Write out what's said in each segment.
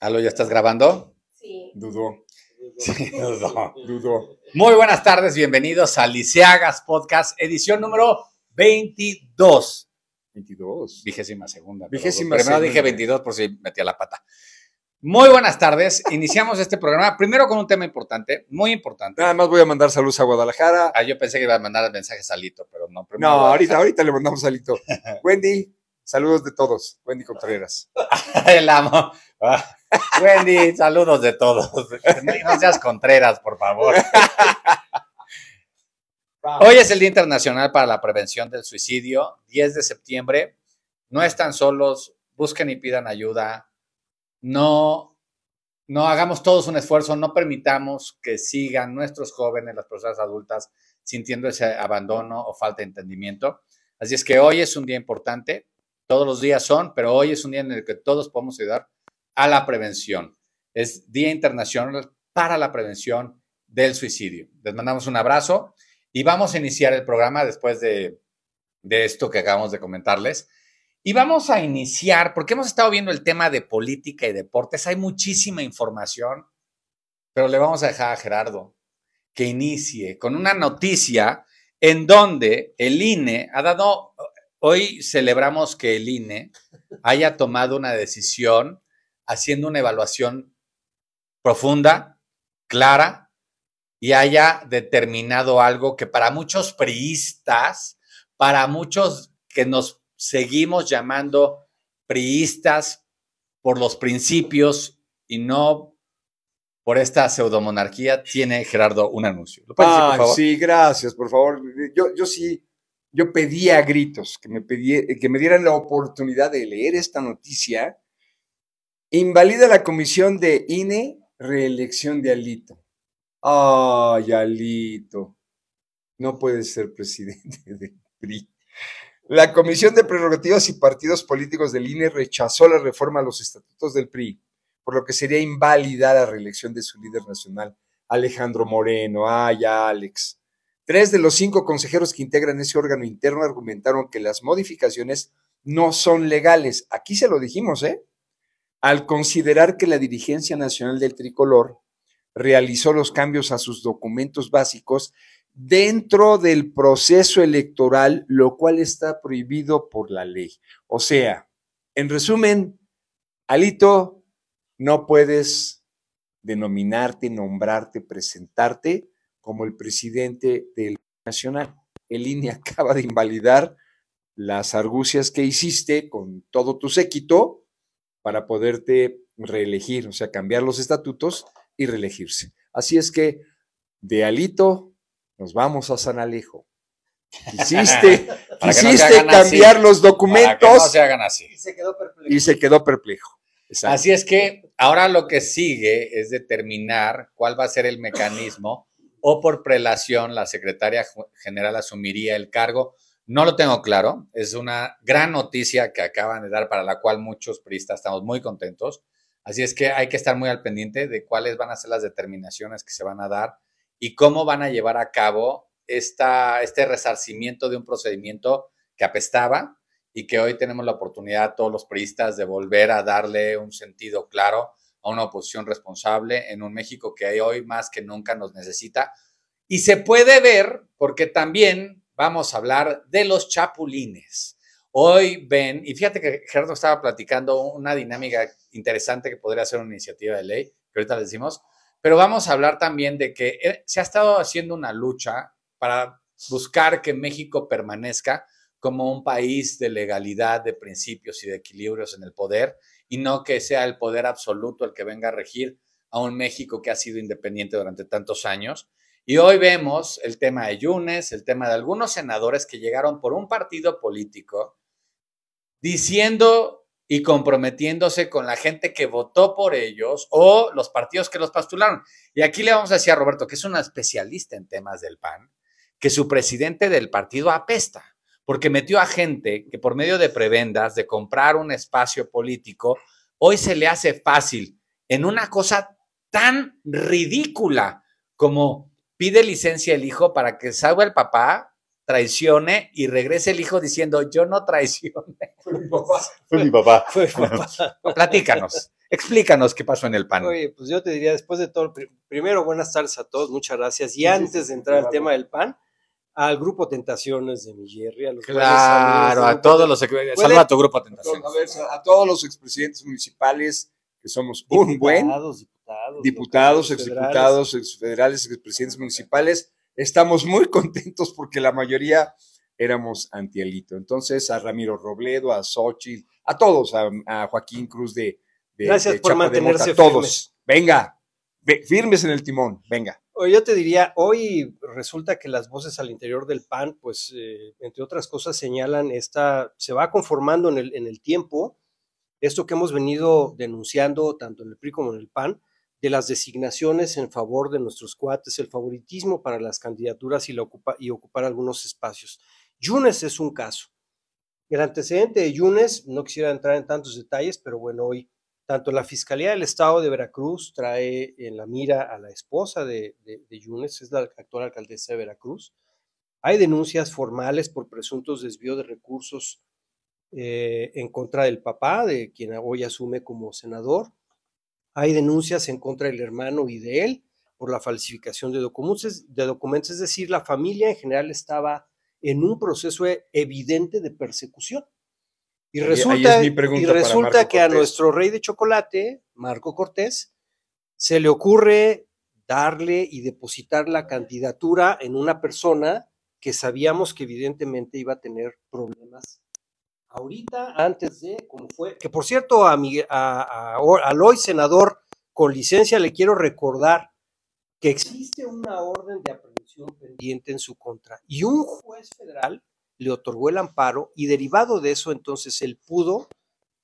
¿Aló, ya estás grabando? Sí. Dudo. Sí, dudo. dudo. Muy buenas tardes, bienvenidos a Liceagas Podcast, edición número 22. 22. Vigésima segunda. Vigésima Primero dije 22 por si metía la pata. Muy buenas tardes, iniciamos este programa primero con un tema importante, muy importante. Nada más voy a mandar saludos a Guadalajara. Ah, yo pensé que iba a mandar mensajes a Salito, pero no. no, ahorita, ahorita le mandamos a Salito. Wendy, Saludos de todos, Wendy Contreras. El amo. Ah. Wendy, saludos de todos. No seas Contreras, por favor. Hoy es el Día Internacional para la Prevención del Suicidio, 10 de septiembre. No están solos, busquen y pidan ayuda. No, no hagamos todos un esfuerzo, no permitamos que sigan nuestros jóvenes, las personas adultas, sintiendo ese abandono o falta de entendimiento. Así es que hoy es un día importante todos los días son, pero hoy es un día en el que todos podemos ayudar a la prevención. Es Día Internacional para la Prevención del Suicidio. Les mandamos un abrazo y vamos a iniciar el programa después de, esto que acabamos de comentarles. Y vamos a iniciar, porque hemos estado viendo el tema de política y deportes, hay muchísima información, pero le vamos a dejar a Gerardo que inicie con una noticia en donde el INE ha dado Hoy celebramos que el INE haya tomado una decisión haciendo una evaluación profunda, clara, y haya determinado algo que para muchos priistas, para muchos que nos seguimos llamando priistas por los principios y no por esta pseudomonarquía, tiene Gerardo un anuncio. ¿Lo por favor? Sí, gracias, por favor. Yo, yo sí yo pedía a gritos que me, que me dieran la oportunidad de leer esta noticia. Invalida la comisión de INE, reelección de Alito. Ay, Alito, no puede ser presidente del PRI. La Comisión de Prerrogativas y Partidos Políticos del INE rechazó la reforma a los estatutos del PRI, por lo que sería inválida la reelección de su líder nacional, Alejandro Moreno. Ay, Alex. Tres de los cinco consejeros que integran ese órgano interno argumentaron que las modificaciones no son legales. Aquí se lo dijimos, ¿eh? Al considerar que la dirigencia nacional del tricolor realizó los cambios a sus documentos básicos dentro del proceso electoral, lo cual está prohibido por la ley. O sea, en resumen, Alito, no puedes denominarte, nombrarte, presentarte como el presidente del Nacional. El INE acaba de invalidar las argucias que hiciste con todo tu séquito para poderte reelegir, o sea, cambiar los estatutos y reelegirse. Así es que de Alito nos vamos a San Alejo. Hiciste, cambiar los documentos. Y se quedó perplejo. Así es que ahora lo que sigue es determinar cuál va a ser el mecanismo o por prelación la secretaria general asumiría el cargo. No lo tengo claro, es una gran noticia que acaban de dar para la cual muchos priistas estamos muy contentos. Así es que hay que estar muy al pendiente de cuáles van a ser las determinaciones que se van a dar y cómo van a llevar a cabo este resarcimiento de un procedimiento que apestaba y que hoy tenemos la oportunidad todos los priistas de volver a darle un sentido claro a una oposición responsable en un México que hoy más que nunca nos necesita. Y se puede ver porque también vamos a hablar de los chapulines. Hoy ven, y fíjate que Gerardo estaba platicando una dinámica interesante que podría ser una iniciativa de ley, que ahorita le decimos, pero vamos a hablar también de que eh, se ha estado haciendo una lucha para buscar que México permanezca como un país de legalidad, de principios y de equilibrios en el poder y no que sea el poder absoluto el que venga a regir a un México que ha sido independiente durante tantos años. Y hoy vemos el tema de Yunes, el tema de algunos senadores que llegaron por un partido político diciendo y comprometiéndose con la gente que votó por ellos o los partidos que los postularon. Y aquí le vamos a decir a Roberto, que es un especialista en temas del PAN, que su presidente del partido apesta porque metió a gente que por medio de prebendas, de comprar un espacio político, hoy se le hace fácil en una cosa tan ridícula como pide licencia el hijo para que salga el papá, traicione y regrese el hijo diciendo, yo no traicioné. Fue mi papá. Fue mi papá. Platícanos, explícanos qué pasó en el pan. Oye, pues yo te diría, después de todo, primero buenas tardes a todos, muchas gracias. Y antes de entrar al tema del pan, al grupo Tentaciones de mi a los Claro, a todos los grupo Tentaciones. A, todos los expresidentes municipales que somos un buen diputados, diputados exdiputados, exfederales, expresidentes municipales, estamos muy contentos porque la mayoría éramos antielito. Entonces, a Ramiro Robledo, a Sochi, a todos, a, Joaquín Cruz de, de Gracias por mantenerse a todos. Venga, firmes en el timón, venga yo te diría, hoy resulta que las voces al interior del PAN, pues, eh, entre otras cosas, señalan esta, se va conformando en el, tiempo, esto que hemos venido denunciando tanto en el PRI como en el PAN, de las designaciones en favor de nuestros cuates, el favoritismo para las candidaturas y, y ocupar algunos espacios. Yunes es un caso. El antecedente de Yunes, no quisiera entrar en tantos detalles, pero bueno, hoy tanto la Fiscalía del Estado de Veracruz trae en la mira a la esposa de, de, Yunes, es la actual alcaldesa de Veracruz. Hay denuncias formales por presuntos desvíos de recursos eh, en contra del papá, de quien hoy asume como senador. Hay denuncias en contra del hermano y de él por la falsificación de documentos, de documentos. Es decir, la familia en general estaba en un proceso evidente de persecución. Y resulta, resulta que a nuestro rey de chocolate, Marco Cortés, se le ocurre darle y depositar la candidatura en una persona que sabíamos que evidentemente iba a tener problemas ahorita, antes de, fue, que por cierto, a, a, al hoy senador con licencia le quiero recordar que existe una orden de aprehensión pendiente en su contra y un juez federal le otorgó el amparo y derivado de eso entonces él pudo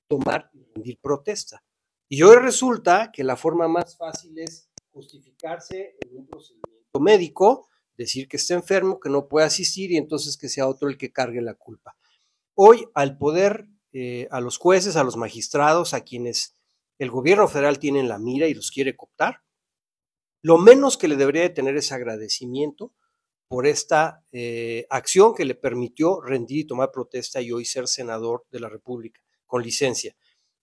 tomar y rendir protesta. Y hoy resulta que la forma más fácil es justificarse en un procedimiento médico, decir que está enfermo, que no puede asistir y entonces que sea otro el que cargue la culpa. Hoy al poder, eh, a los jueces, a los magistrados, a quienes el gobierno federal tiene en la mira y los quiere cooptar, lo menos que le debería de tener es agradecimiento por esta eh, acción que le permitió rendir y tomar protesta y hoy ser senador de la República, con licencia.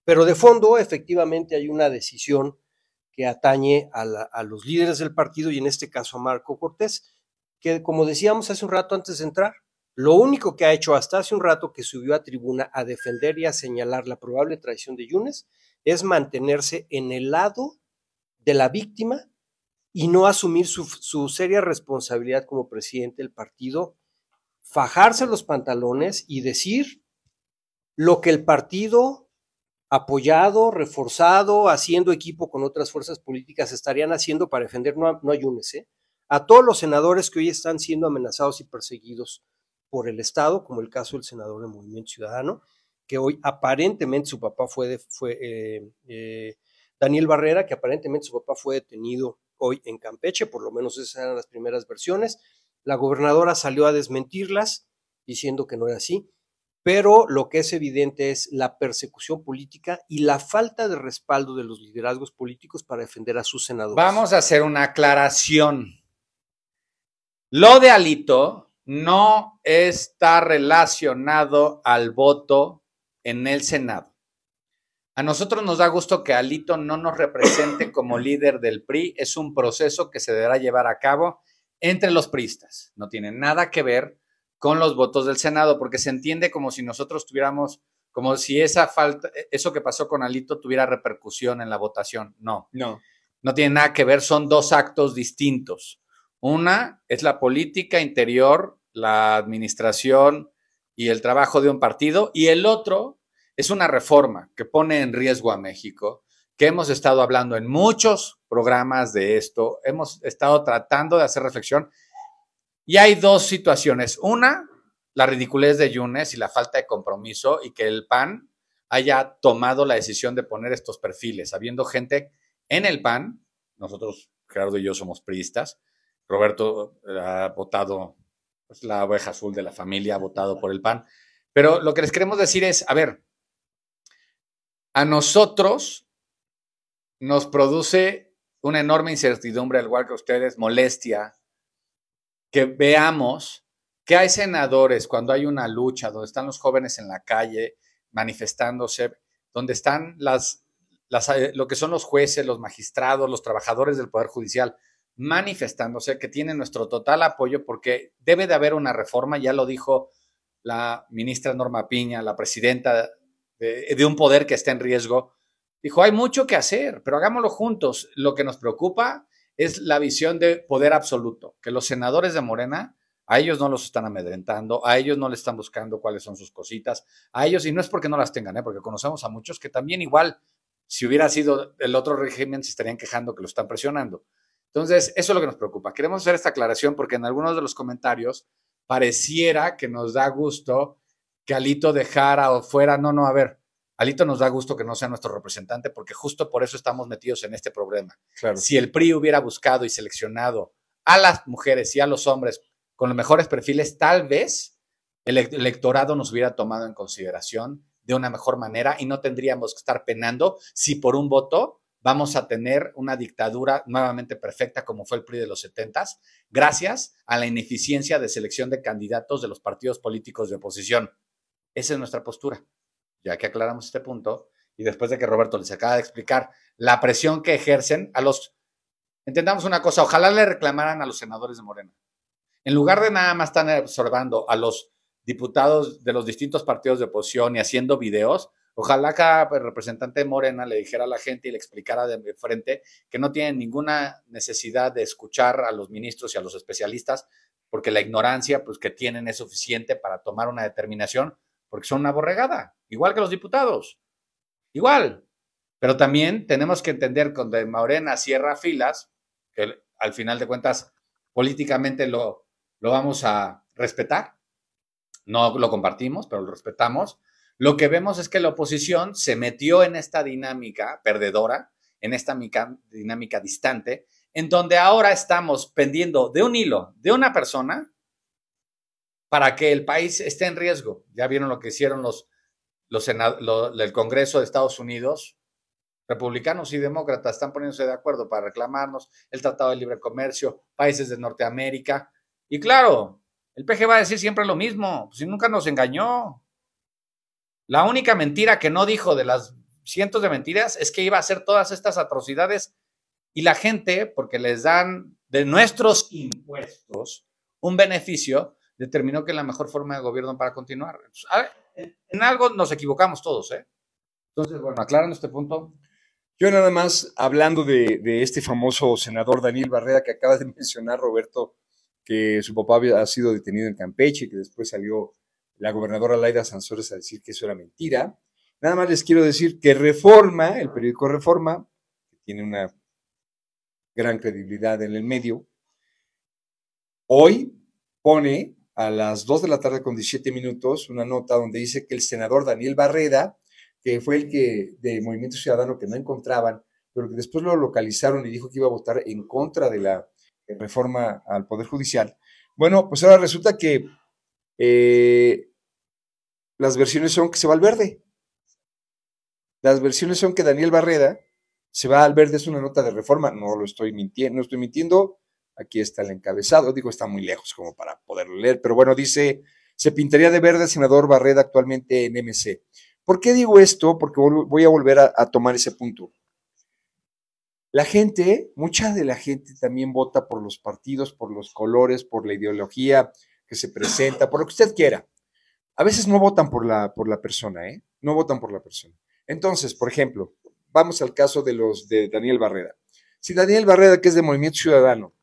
Pero de fondo, efectivamente, hay una decisión que atañe a, a los líderes del partido y en este caso a Marco Cortés, que como decíamos hace un rato antes de entrar, lo único que ha hecho hasta hace un rato que subió a tribuna a defender y a señalar la probable traición de Yunes es mantenerse en el lado de la víctima y no asumir su, seria responsabilidad como presidente del partido, fajarse los pantalones y decir lo que el partido apoyado, reforzado, haciendo equipo con otras fuerzas políticas estarían haciendo para defender, no, no ¿eh? a todos los senadores que hoy están siendo amenazados y perseguidos por el Estado, como el caso del senador del Movimiento Ciudadano, que hoy aparentemente su papá fue, fue eh, eh, Daniel Barrera, que aparentemente su papá fue detenido hoy en Campeche, por lo menos esas eran las primeras versiones. La gobernadora salió a desmentirlas diciendo que no era así, pero lo que es evidente es la persecución política y la falta de respaldo de los liderazgos políticos para defender a sus senadores. Vamos a hacer una aclaración. Lo de Alito no está relacionado al voto en el Senado. A nosotros nos da gusto que Alito no nos represente como líder del PRI. Es un proceso que se deberá llevar a cabo entre los priistas. No tiene nada que ver con los votos del Senado, porque se entiende como si nosotros tuviéramos, como si esa falta, e, eso que pasó con Alito tuviera repercusión en la votación. No. No. No tiene nada que ver, son dos actos distintos. Una es la política interior, la administración y el trabajo de un partido, y el otro es una reforma que pone en riesgo a México, que hemos estado hablando en muchos programas de esto, hemos estado tratando de hacer reflexión y hay dos situaciones. Una, la ridiculez de Yunes y la falta de compromiso y que el PAN haya tomado la decisión de poner estos perfiles, habiendo gente en el PAN, nosotros, Gerardo y yo somos priistas, Roberto eh, ha votado, pues, la oveja azul de la familia ha votado por el PAN, pero lo que les queremos decir es, a ver, a nosotros nos produce una enorme incertidumbre, al igual que ustedes, molestia, que veamos que hay senadores cuando hay una lucha, donde están los jóvenes en la calle manifestándose, donde están las, eh, lo que son los jueces, los magistrados, los trabajadores del Poder Judicial manifestándose, que tienen nuestro total apoyo porque debe de haber una reforma, ya lo dijo la ministra Norma Piña, la presidenta eh, de un poder que está en riesgo. Dijo, hay mucho que hacer, pero hagámoslo juntos. Lo que nos preocupa es la visión de poder absoluto, que los senadores de Morena, a ellos no los están amedrentando, a ellos no le están buscando cuáles son sus cositas, a ellos, y no es porque no las tengan, ¿eh? porque conocemos a muchos que también igual, si hubiera sido el otro régimen, se estarían quejando que lo están presionando. Entonces, eso es lo que nos preocupa. Queremos hacer esta aclaración porque en algunos de los comentarios pareciera que nos da gusto que Alito dejara o fuera, no, no, a ver, Alito nos da gusto que no sea nuestro representante porque justo por eso estamos metidos en este problema. Si el PRI hubiera buscado y seleccionado a las mujeres y a los hombres con los mejores perfiles, tal vez el electorado nos hubiera tomado en consideración de una mejor manera y no tendríamos que estar penando si por un voto vamos a tener una dictadura nuevamente perfecta como fue el PRI de los 70 gracias a la ineficiencia de selección de candidatos de los partidos políticos de oposición. Esa es nuestra postura. Ya que aclaramos este punto y después de que Roberto les acaba de explicar la presión que ejercen a los... Entendamos una cosa, ojalá le reclamaran a los senadores de Morena. En lugar de nada más estar observando a los diputados de los distintos partidos de oposición y haciendo videos, ojalá cada representante de Morena le dijera a la gente y le explicara de frente que no tienen ninguna necesidad de escuchar a los ministros y a los especialistas porque la ignorancia pues, que tienen es suficiente para tomar una determinación porque son una borregada, igual que los diputados, igual. Pero también tenemos que entender cuando Maurena cierra filas, que al final de cuentas políticamente lo, lo vamos a respetar, no lo compartimos, pero lo respetamos. Lo que vemos es que la oposición se metió en esta dinámica perdedora, en esta dinámica distante, en donde ahora estamos pendiendo de un hilo, de una persona, para que el país esté en riesgo. Ya vieron lo que hicieron los, los, el Congreso de Estados Unidos. Republicanos y demócratas están poniéndose de acuerdo para reclamarnos el Tratado de Libre Comercio, países de Norteamérica. Y claro, el PG va a decir siempre lo mismo, pues, si nunca nos engañó. La única mentira que no dijo de las cientos de mentiras es que iba a hacer todas estas atrocidades y la gente, porque les dan de nuestros impuestos un beneficio, determinó que la mejor forma de gobierno para continuar. Pues, en algo nos equivocamos todos, ¿eh? Entonces, bueno, aclaran este punto. Yo nada más, hablando de, este famoso senador Daniel Barrera que acaba de mencionar, Roberto, que su papá ha sido detenido en Campeche, y que después salió la gobernadora Laida Sansores a decir que eso era mentira. Nada más les quiero decir que Reforma, el periódico Reforma, que tiene una gran credibilidad en el medio, hoy pone a las 2 de la tarde con 17 minutos una nota donde dice que el senador Daniel Barreda, que fue el que de Movimiento Ciudadano que no encontraban, pero que después lo localizaron y dijo que iba a votar en contra de la reforma al Poder Judicial. Bueno, pues ahora resulta que eh, las versiones son que se va al verde. Las versiones son que Daniel Barreda se va al verde, es una nota de reforma, no lo estoy mintiendo, no estoy mintiendo, Aquí está el encabezado, digo, está muy lejos como para poderlo leer, pero bueno, dice, se pintaría de verde el senador Barreda actualmente en MC. ¿Por qué digo esto? Porque voy a volver a, tomar ese punto. La gente, mucha de la gente también vota por los partidos, por los colores, por la ideología que se presenta, por lo que usted quiera. A veces no votan por la, por la persona, ¿eh? No votan por la persona. Entonces, por ejemplo, vamos al caso de los de Daniel Barrera. Si Daniel Barrera, que es de Movimiento Ciudadano,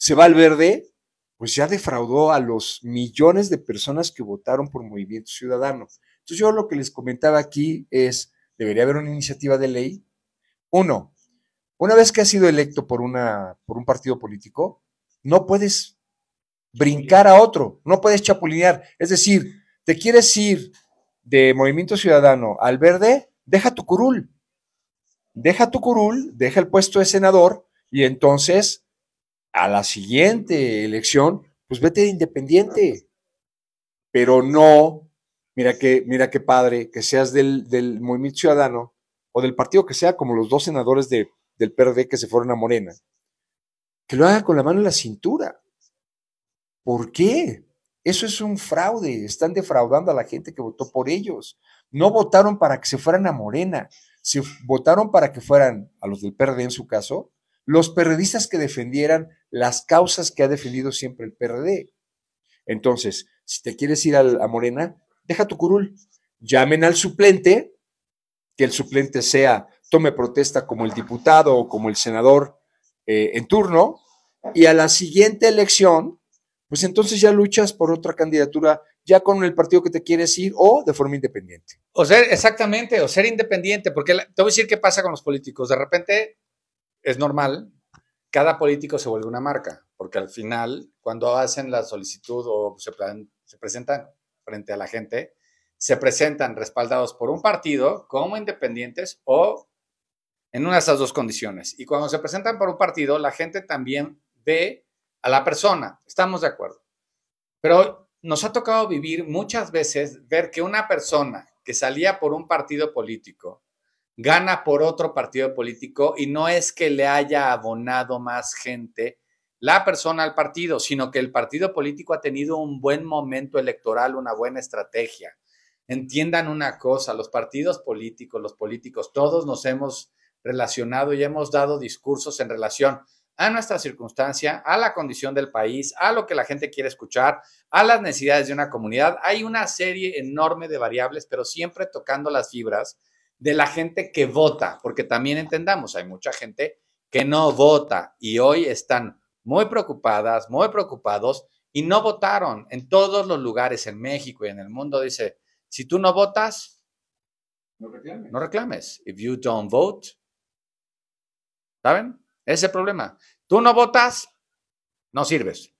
se va al verde, pues ya defraudó a los millones de personas que votaron por Movimiento Ciudadano. Entonces yo lo que les comentaba aquí es, debería haber una iniciativa de ley. Uno, una vez que has sido electo por, una, por un partido político, no puedes brincar a otro, no puedes chapulinear. Es decir, te quieres ir de Movimiento Ciudadano al Verde, deja tu curul. Deja tu curul, deja el puesto de senador y entonces a la siguiente elección, pues vete de independiente. Pero no, mira que mira qué padre que seas del, del, Movimiento Ciudadano o del partido que sea, como los dos senadores del PRD que se fueron a Morena, que lo haga con la mano en la cintura. ¿Por qué? Eso es un fraude. Están defraudando a la gente que votó por ellos. No votaron para que se fueran a Morena. Se votaron para que fueran a los del PRD en su caso, los periodistas que defendieran las causas que ha defendido siempre el PRD. Entonces, si te quieres ir a, Morena, deja tu curul, llamen al suplente, que el suplente sea, tome protesta como el diputado o como el senador eh, en turno, y a la siguiente elección, pues entonces ya luchas por otra candidatura ya con el partido que te quieres ir o de forma independiente. O ser, exactamente, o ser independiente, porque te voy a decir qué pasa con los políticos. De repente es normal, cada político se vuelve una marca, porque al final, cuando hacen la solicitud o se, presentan frente a la gente, se presentan respaldados por un partido como independientes o en una de esas dos condiciones. Y cuando se presentan por un partido, la gente también ve a la persona, estamos de acuerdo. Pero nos ha tocado vivir muchas veces ver que una persona que salía por un partido político gana por otro partido político y no es que le haya abonado más gente la persona al partido, sino que el partido político ha tenido un buen momento electoral, una buena estrategia. Entiendan una cosa, los partidos políticos, los políticos, todos nos hemos relacionado y hemos dado discursos en relación a nuestra circunstancia, a la condición del país, a lo que la gente quiere escuchar, a las necesidades de una comunidad. Hay una serie enorme de variables, pero siempre tocando las fibras de la gente que vota, porque también entendamos, hay mucha gente que no vota y hoy están muy preocupadas, muy preocupados y no votaron en todos los lugares en México y en el mundo. Dice, si tú no votas, no reclames. No reclames. If you don't vote, ¿saben? Ese problema. Tú no votas, no sirves.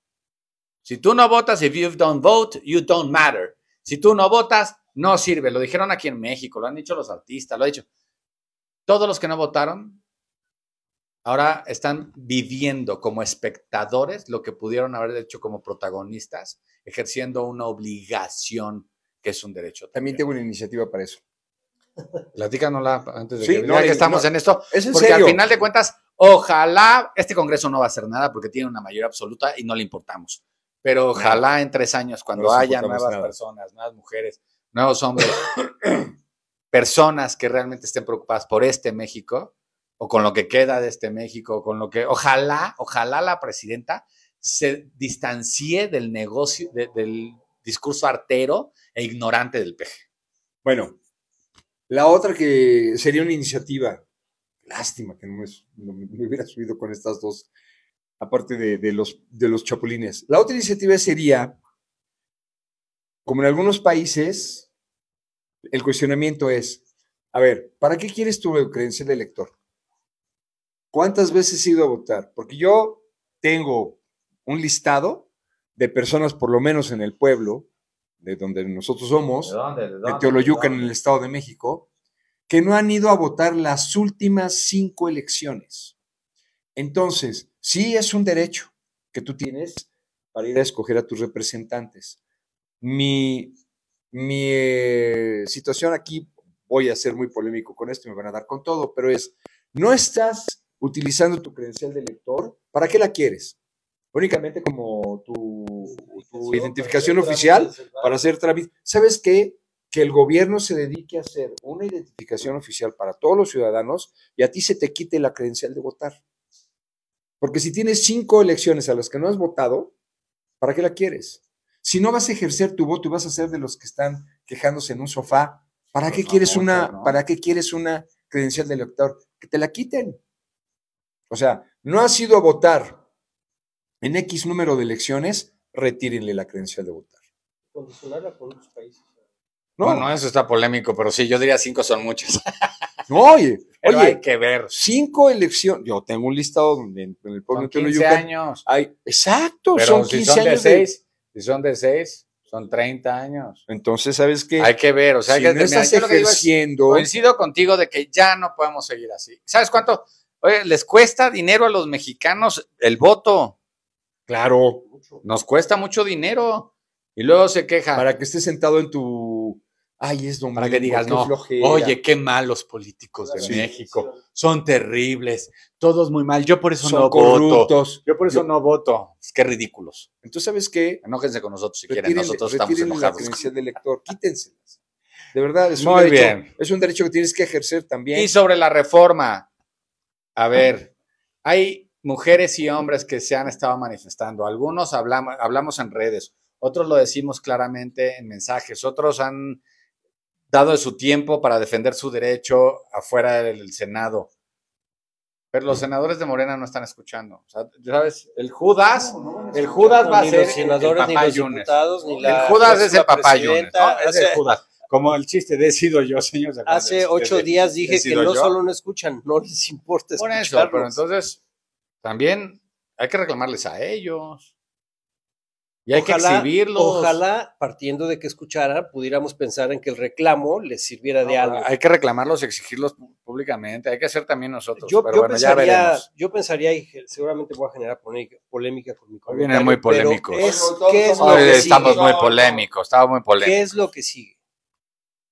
Si tú no votas, if you don't vote, you don't matter. Si tú no votas, no sirve. Lo dijeron aquí en México, lo han dicho los artistas, lo ha dicho. Todos los que no votaron ahora están viviendo como espectadores lo que pudieron haber hecho como protagonistas, ejerciendo una obligación que es un derecho. También, tengo una iniciativa para eso. Platícanosla antes de que, no, hay, que estamos en esto. porque al final de cuentas, ojalá este Congreso no va a hacer nada porque tiene una mayoría absoluta y no le importamos. Pero ojalá en tres años, cuando haya nuevas personas, nuevas mujeres, nuevos hombres, personas que realmente estén preocupadas por este México o con lo que queda de este México, con lo que ojalá, ojalá la presidenta se distancie del negocio, del discurso artero e ignorante del PG. Bueno, la otra que sería una iniciativa, lástima que no me, hubiera subido con estas dos, aparte de, los, de los chapulines. La otra iniciativa sería como en algunos países, el cuestionamiento es, a ver, ¿para qué quieres tu creencia de elector? ¿Cuántas veces he ido a votar? Porque yo tengo un listado de personas, por lo menos en el pueblo, de donde nosotros somos, de, Teoloyuca, en el Estado de México, que no han ido a votar las últimas cinco elecciones. Entonces, sí es un derecho que tú tienes para ir a escoger a tus representantes, mi, eh, situación aquí, voy a ser muy polémico con esto me van a dar con todo, pero es, no estás utilizando tu credencial de lector, ¿para qué la quieres? Únicamente como tu, identificación oficial para hacer trámite. ¿Sabes qué? Que el gobierno se dedique a hacer una identificación oficial para todos los ciudadanos y a ti se te quite la credencial de votar. Porque si tienes cinco elecciones a las que no has votado, ¿para qué la quieres? Si no vas a ejercer tu voto y vas a ser de los que están quejándose en un sofá, ¿para qué quieres una, para qué quieres una credencial de elector? Que te la quiten. O sea, no has ido a votar en X número de elecciones, retírenle la credencial de votar. Condicionarla No, eso está polémico, pero sí, yo diría cinco son muchas. oye, oye, hay que ver. Cinco elecciones. Yo tengo un listado donde en el pueblo 15 años. exacto, son si seis, si son de seis, son 30 años. Entonces, ¿sabes qué? Hay que ver, o sea, si que, no estás coincido contigo de que ya no podemos seguir así. ¿Sabes cuánto? Oye, les cuesta dinero a los mexicanos el voto. Claro. Nos cuesta mucho dinero. Y luego se queja. Para que estés sentado en tu ay, es Para que digas, no, oye, qué malos políticos de México, son terribles, todos muy mal, yo por eso no voto. Yo por eso no voto. qué ridículos. Entonces, ¿sabes qué? Enójense con nosotros si quieren, nosotros estamos enojados. la credencial del elector. quítenselas. De verdad, es, un derecho, es un derecho que tienes que ejercer también. Y sobre la reforma, a ah. ver, hay mujeres y hombres que se han estado manifestando, algunos hablamos en redes, otros lo decimos claramente en mensajes, otros han dado su tiempo para defender su derecho afuera del Senado. Pero los mm. senadores de Morena no están escuchando. ¿sabes? El Judas, el Judas va a ser los senadores, el ni los diputados, El Judas es el papá es el Judas. Como el chiste de he sido yo, señores. Hace ocho este, días dije que no solo no escuchan, no les importa escuchar. Por pero entonces también hay que reclamarles a ellos. Y hay que exhibirlos. Ojalá, partiendo de que escuchara, pudiéramos pensar en que el reclamo les sirviera de algo. Hay que reclamarlos, exigirlos públicamente, hay que hacer también nosotros. Yo, pero yo pensaría, y seguramente voy a generar polémica con mi comentario. Viene muy polémico. Es, que estamos muy polémicos, estamos muy polémicos. ¿Qué es lo que sigue?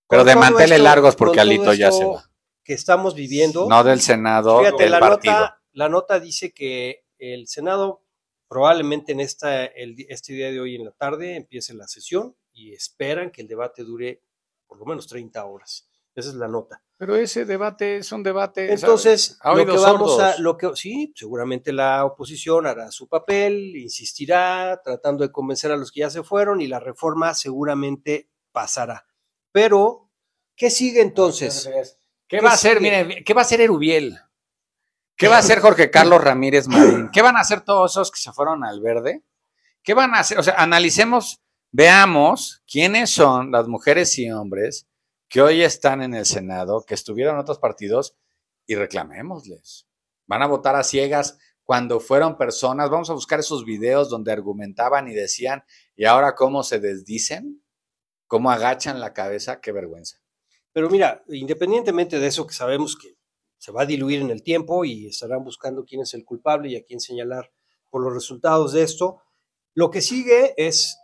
Pero de mantener largos porque Alito ya se va. Que estamos viviendo. No del Senado, Fíjate, del partido. la nota dice que el Senado Probablemente en esta, este día de hoy en la tarde empiece la sesión y esperan que el debate dure por lo menos 30 horas. Esa es la nota. Pero ese debate es un debate. Entonces, lo que vamos a, lo que sí, seguramente la oposición hará su papel, insistirá, tratando de convencer a los que ya se fueron y la reforma seguramente pasará. Pero, ¿qué sigue entonces? ¿Qué, va a hacer? Miren, ¿qué va a hacer Erubiel? ¿Qué va a hacer Jorge Carlos Ramírez Marín? ¿Qué van a hacer todos esos que se fueron al verde? ¿Qué van a hacer? O sea, analicemos, veamos quiénes son las mujeres y hombres que hoy están en el Senado, que estuvieron en otros partidos y reclamémosles. Van a votar a ciegas cuando fueron personas. Vamos a buscar esos videos donde argumentaban y decían, y ahora cómo se desdicen, cómo agachan la cabeza, qué vergüenza. Pero mira, independientemente de eso que sabemos que se va a diluir en el tiempo y estarán buscando quién es el culpable y a quién señalar por los resultados de esto. Lo que sigue es,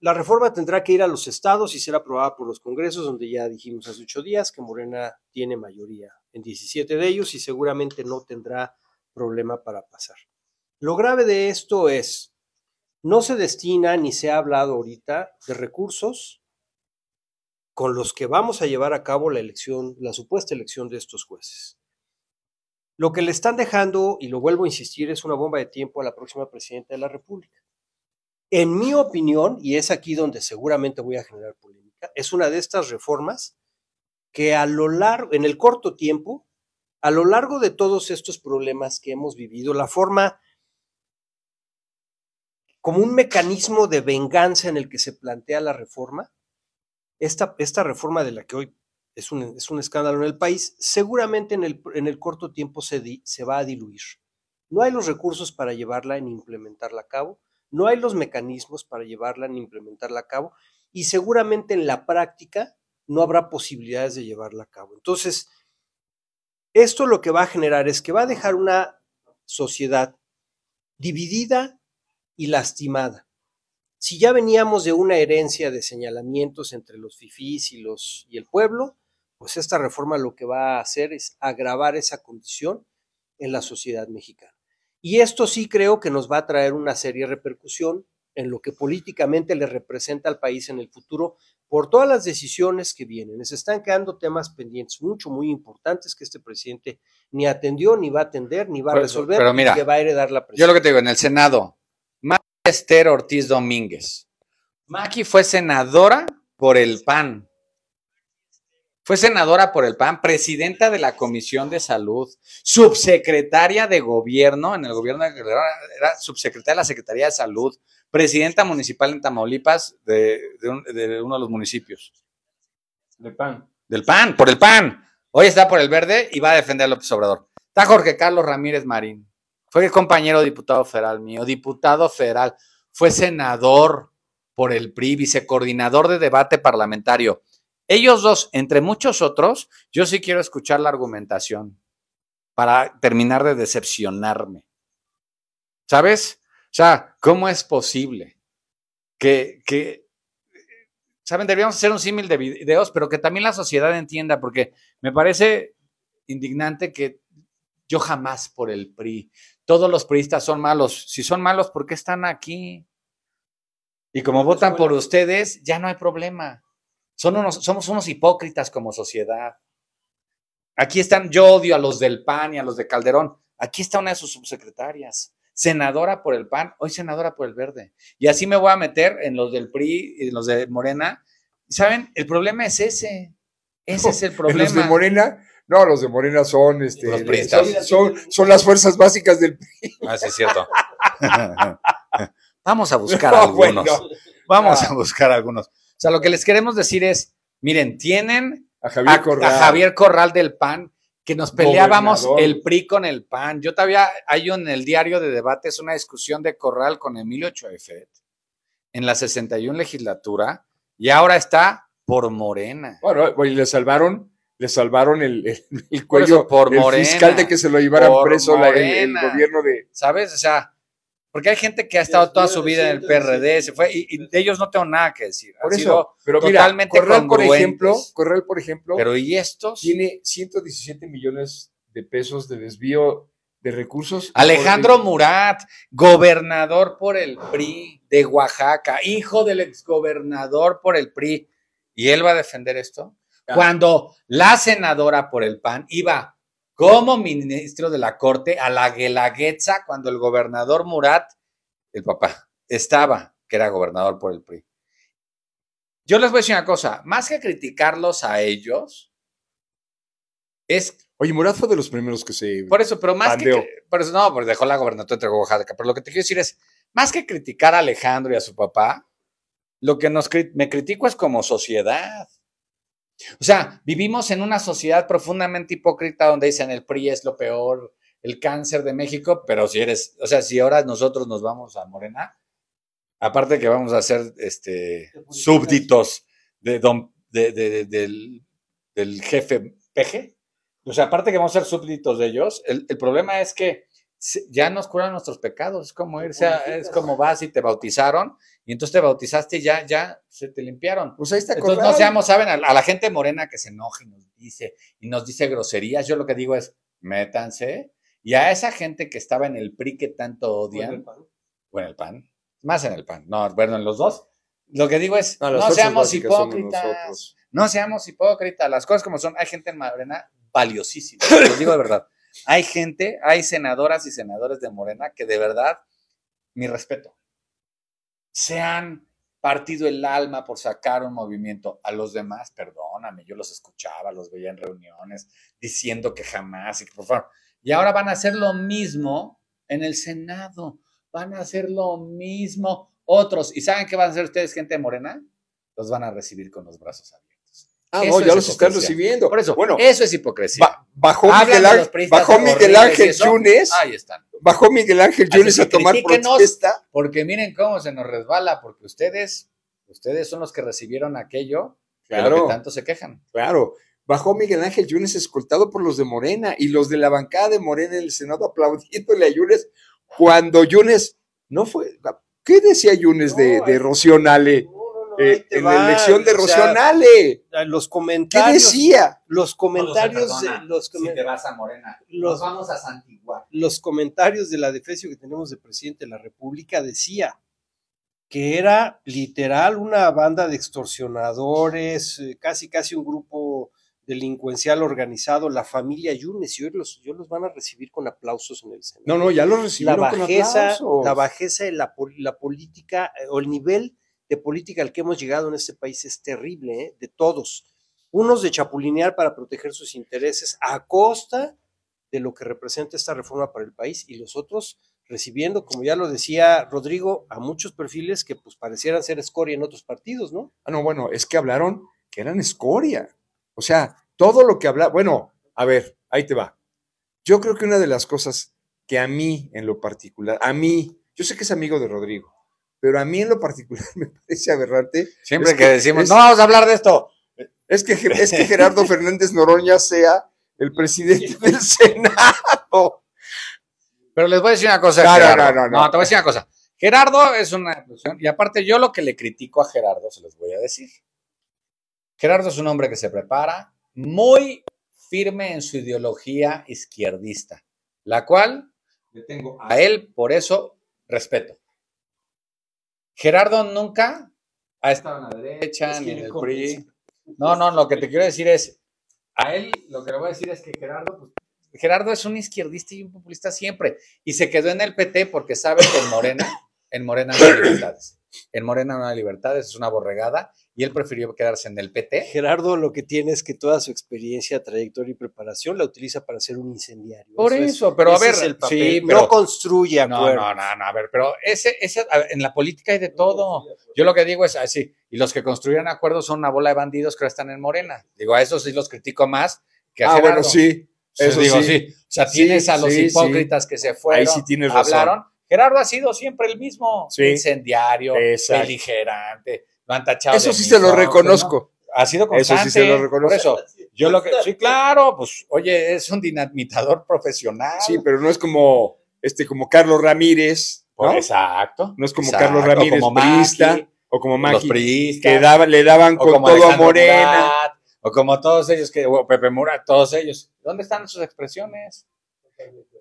la reforma tendrá que ir a los estados y ser aprobada por los congresos, donde ya dijimos hace ocho días que Morena tiene mayoría en 17 de ellos y seguramente no tendrá problema para pasar. Lo grave de esto es, no se destina ni se ha hablado ahorita de recursos con los que vamos a llevar a cabo la elección, la supuesta elección de estos jueces. Lo que le están dejando, y lo vuelvo a insistir, es una bomba de tiempo a la próxima presidenta de la República. En mi opinión, y es aquí donde seguramente voy a generar polémica, es una de estas reformas que a lo largo, en el corto tiempo, a lo largo de todos estos problemas que hemos vivido, la forma como un mecanismo de venganza en el que se plantea la reforma, esta reforma de la que hoy es un, escándalo en el país, seguramente en el, corto tiempo se, se va a diluir. No hay los recursos para llevarla en implementarla a cabo, no hay los mecanismos para llevarla ni implementarla a cabo y seguramente en la práctica no habrá posibilidades de llevarla a cabo. Entonces, esto lo que va a generar es que va a dejar una sociedad dividida y lastimada. Si ya veníamos de una herencia de señalamientos entre los fifís y, los, y el pueblo, pues esta reforma lo que va a hacer es agravar esa condición en la sociedad mexicana. Y esto sí creo que nos va a traer una seria repercusión en lo que políticamente le representa al país en el futuro por todas las decisiones que vienen. Se están quedando temas pendientes mucho, muy importantes que este presidente ni atendió, ni va a atender, ni va a resolver, pero, mira, que va a heredar la presidencia. Yo lo que te digo, en el Senado, Esther Ortiz Domínguez. Maki fue senadora por el PAN. Fue senadora por el PAN, presidenta de la Comisión de Salud, subsecretaria de gobierno en el gobierno de era subsecretaria de la Secretaría de Salud, presidenta municipal en Tamaulipas de, uno de los municipios. Del PAN. Del PAN, por el PAN. Hoy está por el verde y va a defender a López Obrador. Está Jorge Carlos Ramírez Marín. Fue compañero diputado federal mío, diputado federal, fue senador por el PRI, vicecoordinador de debate parlamentario. Ellos dos, entre muchos otros, yo sí quiero escuchar la argumentación para terminar de decepcionarme. ¿Sabes? O sea, ¿cómo es posible que, que ¿saben? Deberíamos hacer un símil de videos, pero que también la sociedad entienda, porque me parece indignante que yo jamás por el PRI, todos los priistas son malos. Si son malos, ¿por qué están aquí? Y como pues votan por ustedes, ya no hay problema. somos unos hipócritas como sociedad. Aquí están, yo odio a los del PAN y a los de Calderón. Aquí está una de sus subsecretarias, senadora por el PAN, hoy senadora por el Verde. Y así me voy a meter en los del PRI y en los de Morena. ¿Saben? El problema es ese. Ese es el problema. En los de Morena no, los de Morena son, este, Son, son, las fuerzas básicas del PRI. Ah, sí, es cierto. Vamos a buscar algunos. Vamos ah. a buscar algunos. O sea, lo que les queremos decir es, miren, tienen a Javier, Corral. del PAN, que nos peleábamos el PRI con el PAN. Yo todavía hay en el diario de debates una discusión de Corral con Emilio Choefet en la 61 legislatura y ahora está por Morena. Bueno, y le salvaron le salvaron el, cuello por, el fiscal de que se lo llevaran preso el, gobierno de... ¿Sabes? O sea, porque hay gente que ha estado toda su vida en el PRD, se fue, y, de ellos no tengo nada que decir. Por eso, pero totalmente por ejemplo, por ejemplo, pero ¿y estos? Tiene 117 millones de pesos de desvío de recursos. Alejandro Murat, gobernador por el PRI de Oaxaca, hijo del exgobernador por el PRI, ¿y él va a defender esto? Cuando la senadora por el PAN iba como ministro de la Corte a la Guelaguetza, cuando el gobernador Murat, el papá, estaba, que era gobernador por el PRI. Yo les voy a decir una cosa, más que criticarlos a ellos, es... Oye, Murat fue de los primeros que se... Por eso, pero más que... Por eso, no, porque dejó la gobernatura entre Oaxaca. Pero lo que te quiero decir es, más que criticar a Alejandro y a su papá, lo que nos, me critico es como sociedad. O sea, vivimos en una sociedad profundamente hipócrita donde dicen el PRI es lo peor, el cáncer de México, pero si eres, o sea, si ahora nosotros nos vamos a Morena, aparte que vamos a ser este, súbditos de del, jefe PG, o sea, aparte que vamos a ser súbditos de ellos, el problema es que ya nos curan nuestros pecados, es como irse, es como vas y te bautizaron, y entonces te bautizaste y ya, ya se te limpiaron. Pues ahí está entonces no seamos, saben, a, la gente morena que se enoja y nos dice, y nos dice groserías, yo lo que digo es, métanse, y a esa gente que estaba en el PRI que tanto odian, o en el pan, más en el pan, no, bueno, en los dos, lo que digo es, no, seamos hipócritas, no seamos hipócritas, las cosas como son, hay gente morena valiosísima, lo digo de verdad hay gente, hay senadoras y senadores de Morena que de verdad, mi respeto, se han partido el alma por sacar un movimiento. A los demás, perdóname, yo los escuchaba, los veía en reuniones diciendo que jamás y por favor. Y ahora van a hacer lo mismo en el Senado, van a hacer lo mismo otros. ¿Y saben qué van a hacer ustedes, gente de Morena? Los van a recibir con los brazos abiertos. Ah, no, ya los están recibiendo. Por eso, bueno, eso es hipocresía. bajó, Miguel, Ángel, Yunes. Ahí están. Bajó Miguel Ángel Yunes a tomar protesta. Porque miren cómo se nos resbala, porque ustedes, ustedes son los que recibieron aquello claro, de tanto se quejan. Claro. Bajó Miguel Ángel Yunes escoltado por los de Morena y los de la bancada de Morena en el Senado aplaudiéndole a Yunes cuando Yunes no fue. ¿Qué decía Yunes de, de Rocío eh, en la elección de Rocío los comentarios. ¿Qué decía? Los comentarios. los vas a Morena. Los, vamos a santiguar. Los comentarios de la defensa que tenemos de presidente de la República decía que era literal una banda de extorsionadores, eh, casi casi un grupo delincuencial organizado, la familia Yunes, y hoy los, yo los van a recibir con aplausos en el Senado. No, no, ya los recibieron la bajeza, con aplausos. La bajeza de la, la política eh, o el nivel de política al que hemos llegado en este país es terrible, ¿eh? de todos. Unos de chapulinear para proteger sus intereses a costa de lo que representa esta reforma para el país y los otros recibiendo, como ya lo decía Rodrigo, a muchos perfiles que pues parecieran ser escoria en otros partidos, ¿no? Ah, no, bueno, es que hablaron que eran escoria. O sea, todo lo que habla, bueno, a ver, ahí te va. Yo creo que una de las cosas que a mí en lo particular, a mí, yo sé que es amigo de Rodrigo, pero a mí en lo particular me parece aberrante. Siempre que, decimos, no vamos a hablar de esto. Es que, es que Gerardo Fernández Noroña sea el presidente del Senado. Pero les voy a decir una cosa. No, no, no, te voy a decir una cosa. Gerardo es una Y aparte, yo lo que le critico a Gerardo, se los voy a decir. Gerardo es un hombre que se prepara muy firme en su ideología izquierdista, la cual tengo a él, por eso, respeto. Gerardo nunca ha estado en la derecha ni en el PRI. No, no, lo que te quiero decir es, a él lo que le voy a decir es que Gerardo, pues, Gerardo es un izquierdista y un populista siempre, y se quedó en el PT porque sabe que en Morena, en Morena no hay libertades. En Morena no hay libertades, es una borregada, y él prefirió quedarse en el PT. Gerardo lo que tiene es que toda su experiencia, trayectoria y preparación la utiliza para ser un incendiario. Por eso, pero a ver, Sí, no construye acuerdos. No, no, no, a ver, pero ese, ese, en la política hay de todo. Yo lo que digo es así, ah, y los que construyen acuerdos son una bola de bandidos que están en Morena. Digo, a esos sí los critico más que a Ah, bueno, sí. Eso sí. O sea, tienes a los hipócritas que se fueron, Ahí sí tienes hablaron. Gerardo ha sido siempre el mismo incendiario, beligerante, eso sí se lo reconozco. Ha sido constante. Eso ¿eh? sí se lo reconozco. Por eso, yo lo que, sí, claro, pues, oye, es un dinamitador profesional. Sí, pero no es como, este, como Carlos Ramírez. Exacto. No es como Carlos Ramírez, como o como Max que le daban con todo a Morena. o como todos ellos, que, o Pepe Mura, todos ellos. ¿Dónde están sus expresiones?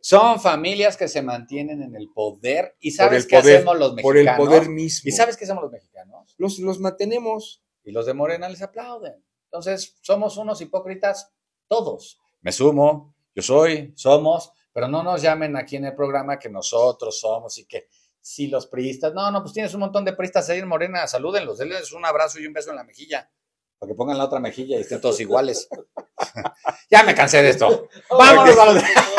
Son familias que se mantienen en el poder y sabes qué hacemos los mexicanos. Por el poder mismo. Y sabes qué hacemos los mexicanos. Los, los mantenemos. Y los de Morena les aplauden. Entonces, somos unos hipócritas todos. Me sumo, yo soy, somos, pero no nos llamen aquí en el programa que nosotros somos y que si los priistas, no, no, pues tienes un montón de priistas ahí en Morena, salúdenlos, denles un abrazo y un beso en la mejilla, para que pongan la otra mejilla y estén todos iguales. ya me cansé de esto. Vámonos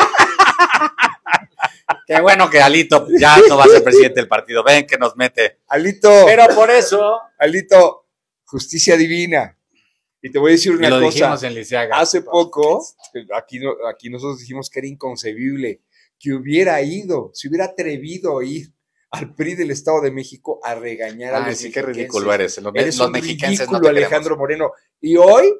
Qué bueno que Alito ya no va a ser presidente del partido. Ven que nos mete. Alito. Pero por eso. Alito, justicia divina. Y te voy a decir una lo dijimos En Liceaga, Hace poco, aquí, aquí nosotros dijimos que era inconcebible que hubiera ido, se hubiera atrevido a ir al PRI del Estado de México a regañar ah, a los sí, mexicanos. qué ridículo Los, Alejandro Moreno. Y hoy,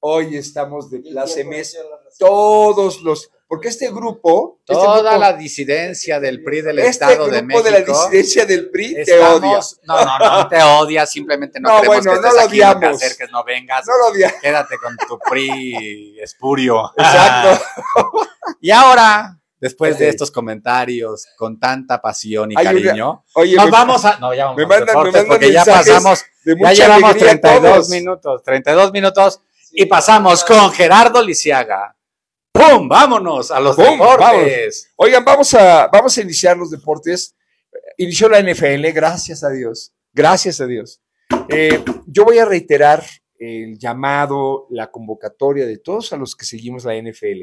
hoy estamos de placemes. todos los porque este grupo... Este Toda este grupo, la disidencia del PRI del este Estado de México... Este grupo de la disidencia del PRI te odia. No, no, no, te odia. simplemente no, no queremos bueno, que estés no aquí, odiamos. no te acerques, no vengas, no lo odiamos. quédate con tu PRI espurio. Exacto. y ahora, después de estos comentarios con tanta pasión y cariño, nos vamos a... No, ya vamos me mandan, me porque ya pasamos, ya llevamos 32 minutos, 32 minutos, y pasamos con Gerardo Lisiaga ¡Pum! Vámonos a los deportes. Oigan, vamos a, vamos a iniciar los deportes. Inició la NFL, gracias a Dios. Gracias a Dios. Eh, yo voy a reiterar el llamado, la convocatoria de todos a los que seguimos la NFL.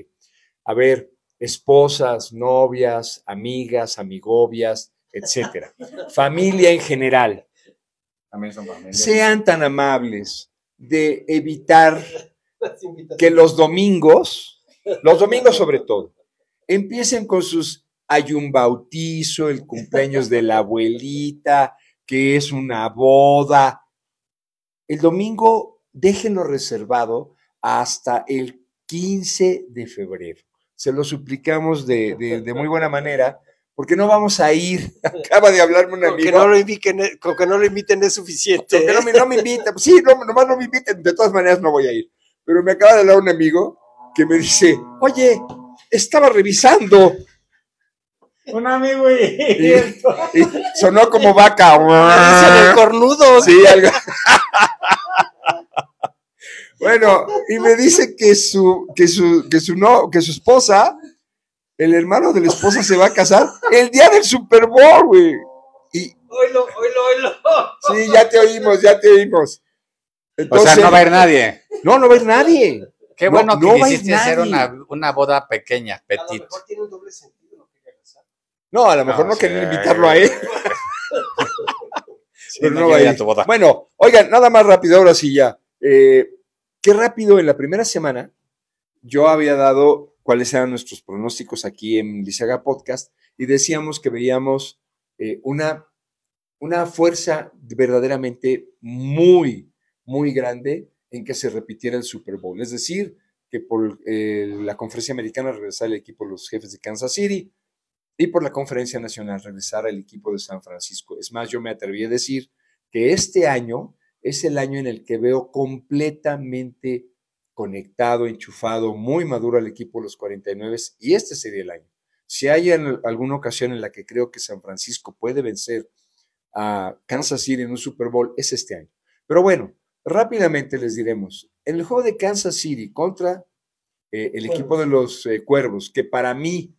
A ver, esposas, novias, amigas, amigobias, etcétera. familia en general. Sean tan amables de evitar que los domingos los domingos sobre todo. Empiecen con sus hay un bautizo, el cumpleaños de la abuelita, que es una boda. El domingo déjenlo reservado hasta el 15 de febrero. Se lo suplicamos de, muy buena manera porque no vamos a ir. Acaba de hablarme un amigo. que no lo, inviten, es suficiente. que no, me, ¿eh? inviten, Sí, nomás no me inviten. De todas maneras no voy a ir. Pero me acaba de hablar un amigo que me dice, oye, estaba revisando. Un amigo y, y, sonó como vaca. cornudo. Bueno, y me dice que su, que su, que su esposa, el hermano de la esposa se va a casar el día del Super Bowl, güey. oilo, oilo, oilo. Sí, ya te oímos, ya te oímos. o sea, no va a haber nadie. No, no va a ir nadie. Qué bueno no, que quisiste hacer una, boda pequeña, petit. A lo mejor tiene un doble sentido lo que No, a lo mejor no, invitarlo a él. Pero no va a tu boda. Bueno, oigan, nada más rápido, ahora sí ya. Eh, qué rápido, en la primera semana yo había dado cuáles eran nuestros pronósticos aquí en Liceaga Podcast y decíamos que veíamos eh, una, una fuerza verdaderamente muy, muy grande en que se repitiera el Super Bowl. Es decir, que por eh, la conferencia americana regresara el equipo de los jefes de Kansas City y por la conferencia nacional regresara el equipo de San Francisco. Es más, yo me atreví a decir que este año es el año en el que veo completamente conectado, enchufado, muy maduro al equipo de los 49 y este sería el año. Si hay alguna ocasión en la que creo que San Francisco puede vencer a Kansas City en un Super Bowl, es este año. Pero bueno, Rápidamente les diremos, en el juego de Kansas City contra eh, el equipo de los eh, Cuervos, que para mí,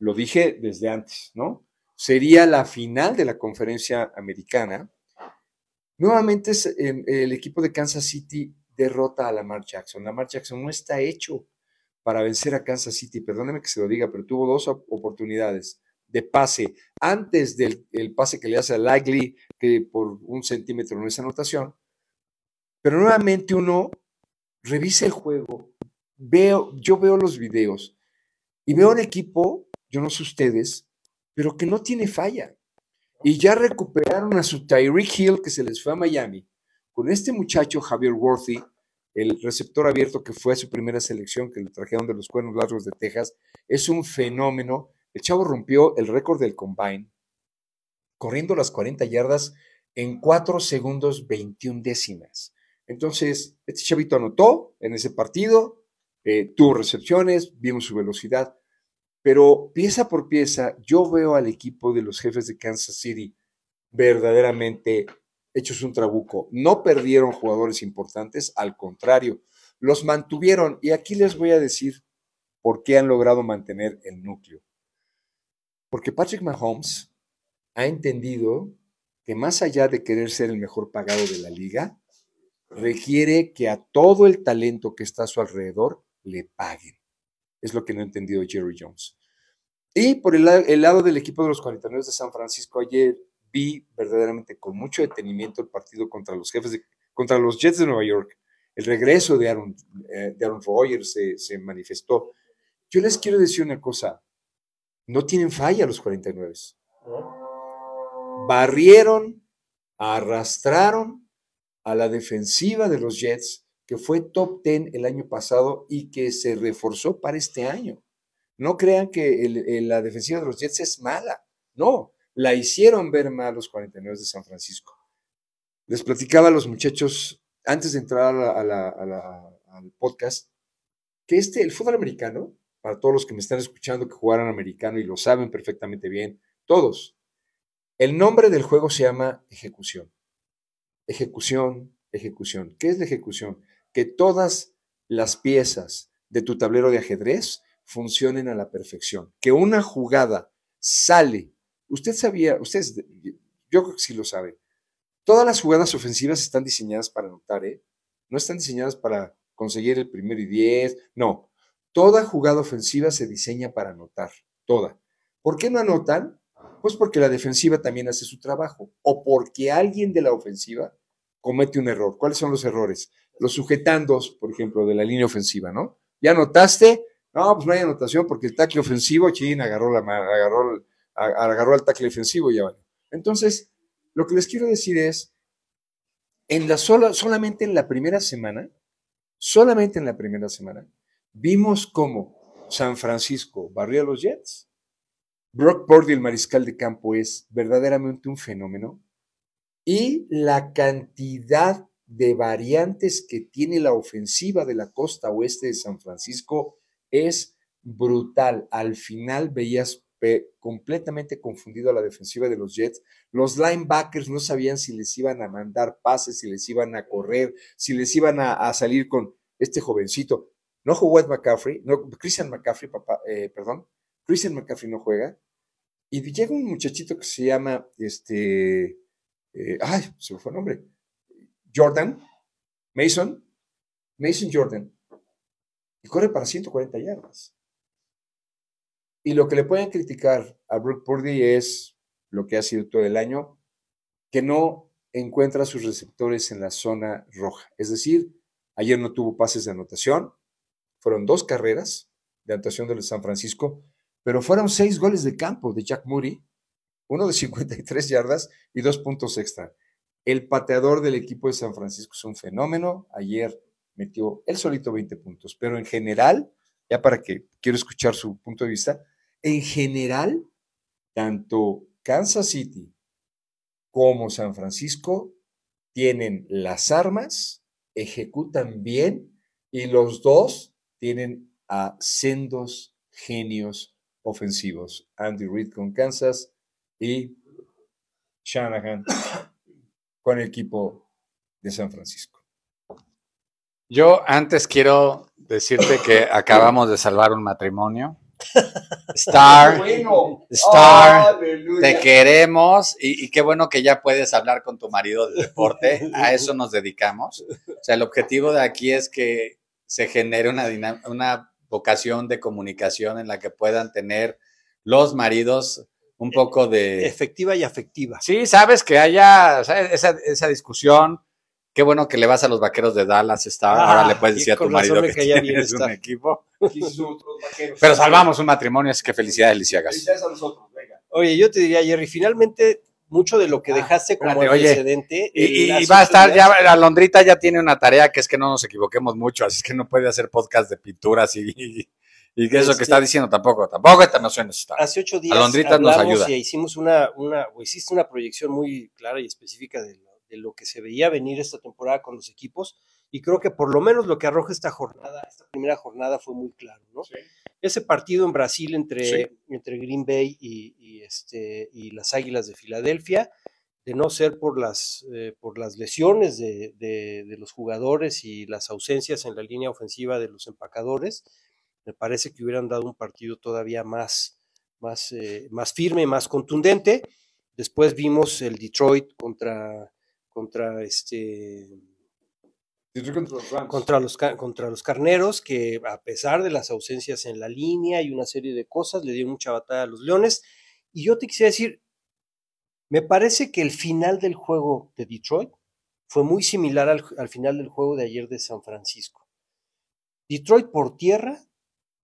lo dije desde antes, ¿no? Sería la final de la conferencia americana. Nuevamente el equipo de Kansas City derrota a Lamar Jackson. Lamar Jackson no está hecho para vencer a Kansas City, perdóneme que se lo diga, pero tuvo dos oportunidades de pase antes del pase que le hace a Likely, que por un centímetro no es anotación, pero nuevamente uno revisa el juego, veo, yo veo los videos y veo un equipo, yo no sé ustedes, pero que no tiene falla. Y ya recuperaron a su Tyreek Hill que se les fue a Miami con este muchacho Javier Worthy, el receptor abierto que fue a su primera selección, que le trajeron de los cuernos largos de Texas, es un fenómeno. El chavo rompió el récord del combine, corriendo las 40 yardas en 4 segundos 21 décimas. Entonces, este chavito anotó en ese partido, eh, tuvo recepciones, vimos su velocidad, pero pieza por pieza yo veo al equipo de los jefes de Kansas City verdaderamente hechos un trabuco. No perdieron jugadores importantes, al contrario, los mantuvieron. Y aquí les voy a decir por qué han logrado mantener el núcleo. Porque Patrick Mahomes ha entendido que más allá de querer ser el mejor pagado de la liga, requiere que a todo el talento que está a su alrededor le paguen. Es lo que no ha entendido Jerry Jones. Y por el, lado del equipo de los 49 de San Francisco, ayer vi verdaderamente con mucho detenimiento el partido contra los jefes contra los Jets de Nueva York. El regreso de Aaron, eh, Aaron se, manifestó. Yo les quiero decir una cosa. No tienen falla los 49. Barrieron, arrastraron a la defensiva de los Jets, que fue top 10 el año pasado y que se reforzó para este año. No crean que la defensiva de los Jets es mala, no, la hicieron ver mal los 49 de San Francisco. Les platicaba a los muchachos antes de entrar al podcast que este, el fútbol americano, para todos los que me están escuchando que jugaron americano y lo saben perfectamente bien, todos, el nombre del juego se llama ejecución ejecución, ejecución. ¿Qué es la ejecución? Que todas las piezas de tu tablero de ajedrez funcionen a la perfección. Que una jugada sale. Usted sabía, ustedes, yo creo que sí lo sabe Todas las jugadas ofensivas están diseñadas para anotar, ¿eh? No están diseñadas para conseguir el primero y diez. No. Toda jugada ofensiva se diseña para anotar. Toda. ¿Por qué no anotan? Pues porque la defensiva también hace su trabajo o porque alguien de la ofensiva comete un error. ¿Cuáles son los errores? Los sujetandos, por ejemplo, de la línea ofensiva, ¿no? ¿Ya anotaste? No, pues no hay anotación porque el tackle ofensivo, chin, agarró, agarró, al tackle ofensivo y ya Entonces, lo que les quiero decir es, en la sola, solamente en la primera semana, solamente en la primera semana, vimos cómo San Francisco barrió a los Jets, Brock Purdy, el mariscal de campo, es verdaderamente un fenómeno. Y la cantidad de variantes que tiene la ofensiva de la costa oeste de San Francisco es brutal. Al final veías completamente confundido a la defensiva de los Jets. Los linebackers no sabían si les iban a mandar pases, si les iban a correr, si les iban a, salir con este jovencito. No jugó Ed McCaffrey, no, Christian McCaffrey, eh, perdón, Christian McCaffrey no juega. Y llega un muchachito que se llama, este, eh, ay, se me fue el nombre, Jordan, Mason, Mason Jordan, y corre para 140 yardas. Y lo que le pueden criticar a Brooke Purdy es lo que ha sido todo el año, que no encuentra sus receptores en la zona roja. Es decir, ayer no tuvo pases de anotación, fueron dos carreras de anotación del San Francisco, pero fueron seis goles de campo de Jack Moody, uno de 53 yardas y dos puntos extra. El pateador del equipo de San Francisco es un fenómeno. Ayer metió él solito 20 puntos, pero en general, ya para que quiero escuchar su punto de vista, en general, tanto Kansas City como San Francisco tienen las armas, ejecutan bien y los dos tienen a sendos genios ofensivos. Andy Reid con Kansas y Shanahan con el equipo de San Francisco. Yo antes quiero decirte que acabamos de salvar un matrimonio. Star, te queremos y, qué bueno que ya puedes hablar con tu marido de deporte. A eso nos dedicamos. O sea, el objetivo de aquí es que se genere una, una vocación de comunicación en la que puedan tener los maridos un poco de... Efectiva y afectiva. Sí, sabes que haya esa, esa discusión. Qué bueno que le vas a los vaqueros de Dallas, está, ah, ahora le puedes decir a tu marido que, un equipo. Pero salvamos un matrimonio, así que felicidades, Lisiagas. Felicidades a Oye, yo te diría, Jerry, finalmente mucho de lo que ah, dejaste como precedente y, va a estar ya, la Londrita ya tiene una tarea que es que no nos equivoquemos mucho, así que no puede hacer podcast de pinturas y, y eso pues que está diciendo tampoco, tampoco esta noción está. Hace ocho días nos ayuda. y hicimos una, una, o hiciste una proyección muy clara y específica de lo, de lo, que se veía venir esta temporada con los equipos, y creo que por lo menos lo que arroja esta jornada, esta primera jornada fue muy claro, ¿no? Sí ese partido en Brasil entre, entre Green Bay y, este, las Águilas de Filadelfia, de no ser por las, eh, por las lesiones de, los jugadores y las ausencias en la línea ofensiva de los empacadores, me parece que hubieran dado un partido todavía más, más, eh, más firme, más contundente. Después vimos el Detroit contra, contra este contra los, contra los, carneros, que a pesar de las ausencias en la línea y una serie de cosas, le dio mucha batalla a los leones. Y yo te quisiera decir, me parece que el final del juego de Detroit fue muy similar al, final del juego de ayer de San Francisco. Detroit por tierra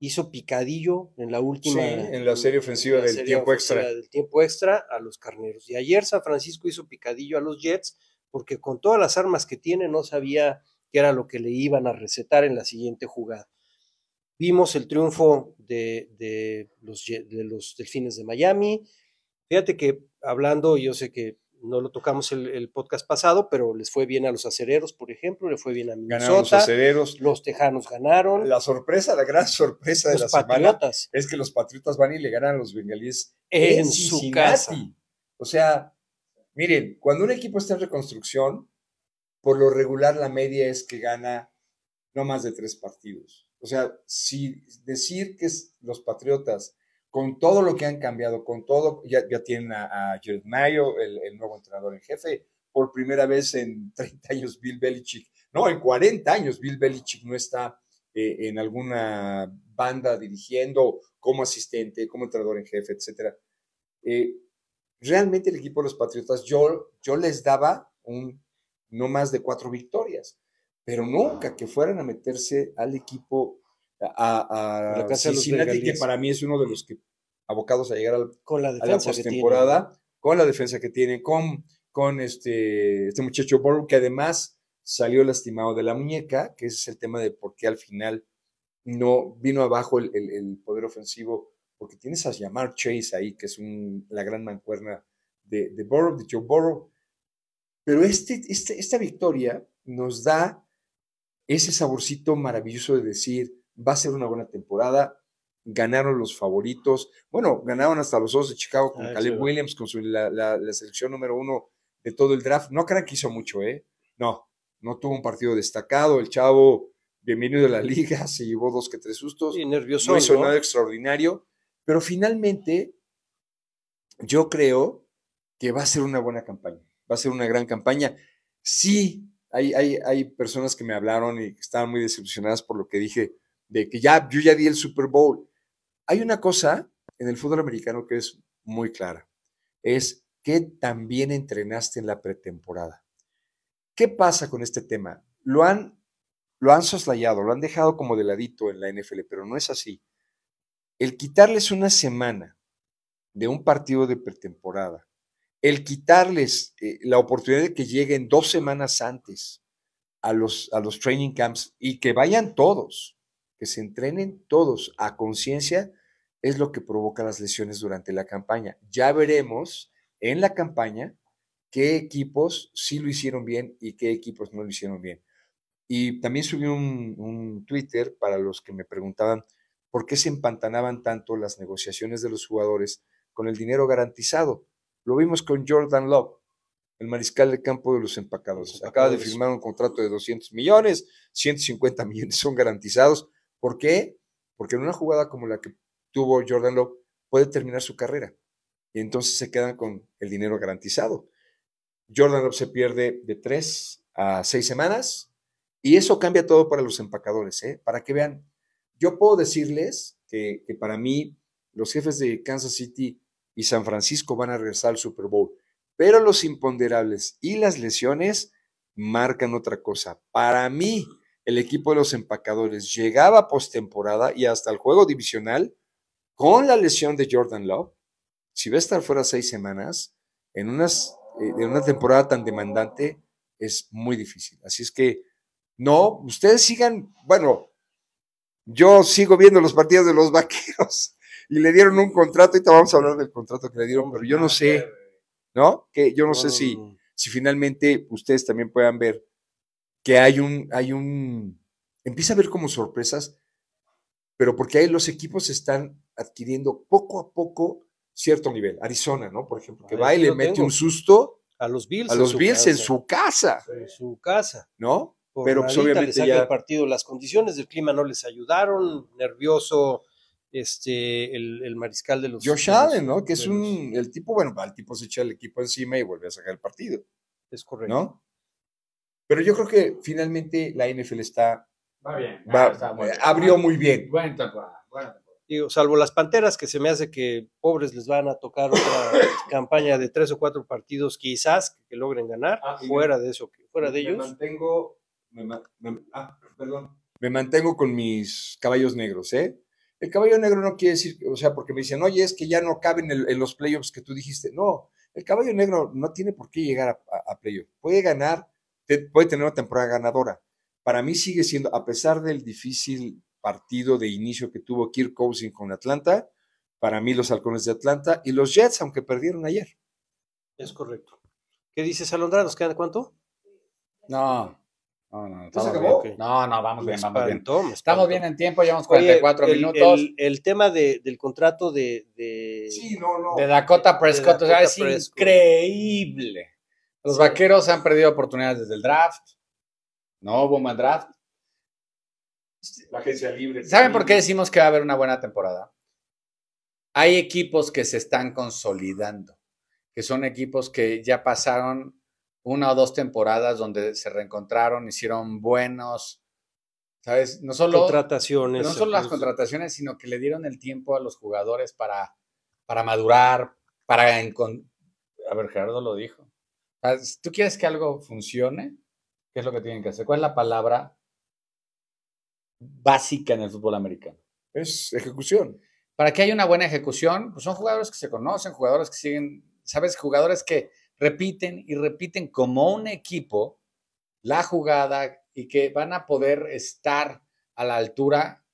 hizo picadillo en la última. en la serie ofensiva del tiempo extra. Del tiempo extra a los carneros. Y ayer San Francisco hizo picadillo a los Jets porque con todas las armas que tiene no sabía que era lo que le iban a recetar en la siguiente jugada. Vimos el triunfo de, los, los, Delfines de Miami. Fíjate que hablando, yo sé que no lo tocamos el, podcast pasado, pero les fue bien a los acereros, por ejemplo, le fue bien a Minnesota. Ganaron los acereros. Los tejanos ganaron. La sorpresa, la gran sorpresa de la patriotas. Semana es que los patriotas van y le ganan a los bengalíes en su casa. O sea, miren, cuando un equipo está en reconstrucción, por lo regular la media es que gana no más de tres partidos. O sea, si decir que los Patriotas, con todo lo que han cambiado, con todo, ya, tienen a, Jared Mayo, el, nuevo entrenador en jefe, por primera vez en 30 años Bill Belichick, no, en 40 años Bill Belichick no está eh, en alguna banda dirigiendo como asistente, como entrenador en jefe, etc. Eh, realmente el equipo de los Patriotas, yo, yo les daba un no más de cuatro victorias, pero nunca que fueran a meterse al equipo a, la casa que para mí es uno de los que abocados a llegar al, con la defensa a la postemporada, con la defensa que tiene, con, con este, este muchacho Borough, que además salió lastimado de la muñeca, que ese es el tema de por qué al final no vino abajo el, poder ofensivo, porque tienes a llamar Chase ahí, que es la gran mancuerna de, de de Joe Borough, pero este, este, esta victoria nos da ese saborcito maravilloso de decir, va a ser una buena temporada, ganaron los favoritos, bueno, ganaron hasta los dos de Chicago con ah, Caleb Williams, con la, selección número uno de todo el draft. No crean que hizo mucho, ¿eh? No, no tuvo un partido destacado, el chavo, bienvenido de la liga, se llevó dos que tres sustos, y nervioso, no hizo nada extraordinario, pero finalmente yo creo que va a ser una buena campaña va a ser una gran campaña. Sí, hay, hay, personas que me hablaron y que estaban muy decepcionadas por lo que dije, de que ya, yo ya di el Super Bowl. Hay una cosa en el fútbol americano que es muy clara, es que también entrenaste en la pretemporada. ¿Qué pasa con este tema? Lo han, lo han soslayado, lo han dejado como de ladito en la NFL, pero no es así. El quitarles una semana de un partido de pretemporada el quitarles eh, la oportunidad de que lleguen dos semanas antes a los, a los training camps y que vayan todos, que se entrenen todos a conciencia, es lo que provoca las lesiones durante la campaña. Ya veremos en la campaña qué equipos sí lo hicieron bien y qué equipos no lo hicieron bien. Y también subí un, un Twitter para los que me preguntaban por qué se empantanaban tanto las negociaciones de los jugadores con el dinero garantizado lo vimos con Jordan Love, el mariscal del campo de los empacadores. Acaba de firmar un contrato de 200 millones, 150 millones son garantizados. ¿Por qué? Porque en una jugada como la que tuvo Jordan Love puede terminar su carrera y entonces se quedan con el dinero garantizado. Jordan Love se pierde de tres a seis semanas y eso cambia todo para los empacadores, ¿eh? para que vean. Yo puedo decirles que para mí los jefes de Kansas City y San Francisco van a regresar al Super Bowl. Pero los imponderables y las lesiones marcan otra cosa. Para mí, el equipo de los empacadores llegaba postemporada y hasta el juego divisional con la lesión de Jordan Love. Si va a estar fuera seis semanas, en, unas, eh, en una temporada tan demandante, es muy difícil. Así es que, no, ustedes sigan, bueno, yo sigo viendo los partidos de los vaqueros y le dieron un contrato, y vamos a hablar del contrato que le dieron, pero yo no sé, ¿no? Que yo no sé si, si finalmente ustedes también puedan ver que hay un, hay un, empieza a ver como sorpresas, pero porque ahí los equipos están adquiriendo poco a poco cierto nivel. Arizona, ¿no? Por ejemplo, que va y le mete un susto a los Bills, a los en, Bills en su casa. En su casa. ¿No? Pero pues, obviamente ya... el partido, las condiciones del clima no les ayudaron, nervioso este, el, el mariscal de los. Josh Allen, ¿no? Que es un. El tipo, bueno, el tipo se echa el equipo encima y vuelve a sacar el partido. Es correcto. ¿No? Pero yo creo que finalmente la NFL está. Va bien. Va, Abrió ah, muy bien. Ah, Digo, salvo las panteras, que se me hace que pobres les van a tocar otra campaña de tres o cuatro partidos, quizás que logren ganar, ah, fuera de eso, fuera de ellos. Me mantengo, me, me, ah, perdón. me mantengo con mis caballos negros, ¿eh? El caballo negro no quiere decir, o sea, porque me dicen, oye, es que ya no caben en, los playoffs que tú dijiste. No, el caballo negro no tiene por qué llegar a, a, playoffs. Puede ganar, puede tener una temporada ganadora. Para mí sigue siendo, a pesar del difícil partido de inicio que tuvo Kirk Cousin con Atlanta, para mí los halcones de Atlanta y los Jets, aunque perdieron ayer. Es correcto. ¿Qué dices, Alondra? ¿Nos queda cuánto? No, no, no, vamos bien, Estamos bien en tiempo, llevamos 44 minutos. El, tema del contrato de, de, Dakota Prescott, o sea, es increíble. Los vaqueros han perdido oportunidades desde el draft. No hubo más draft. La agencia libre. ¿Saben por qué decimos que va a haber una buena temporada? Hay equipos que se están consolidando, que son equipos que ya pasaron una o dos temporadas donde se reencontraron, hicieron buenos, ¿sabes? No solo, contrataciones, no solo las contrataciones, sino que le dieron el tiempo a los jugadores para, para madurar, para... A ver, Gerardo lo dijo. Si tú quieres que algo funcione, ¿qué es lo que tienen que hacer? ¿Cuál es la palabra básica en el fútbol americano? Es ejecución. Para que hay una buena ejecución, pues son jugadores que se conocen, jugadores que siguen, ¿sabes? Jugadores que repiten y repiten como un equipo la jugada y que van a poder estar a la altura.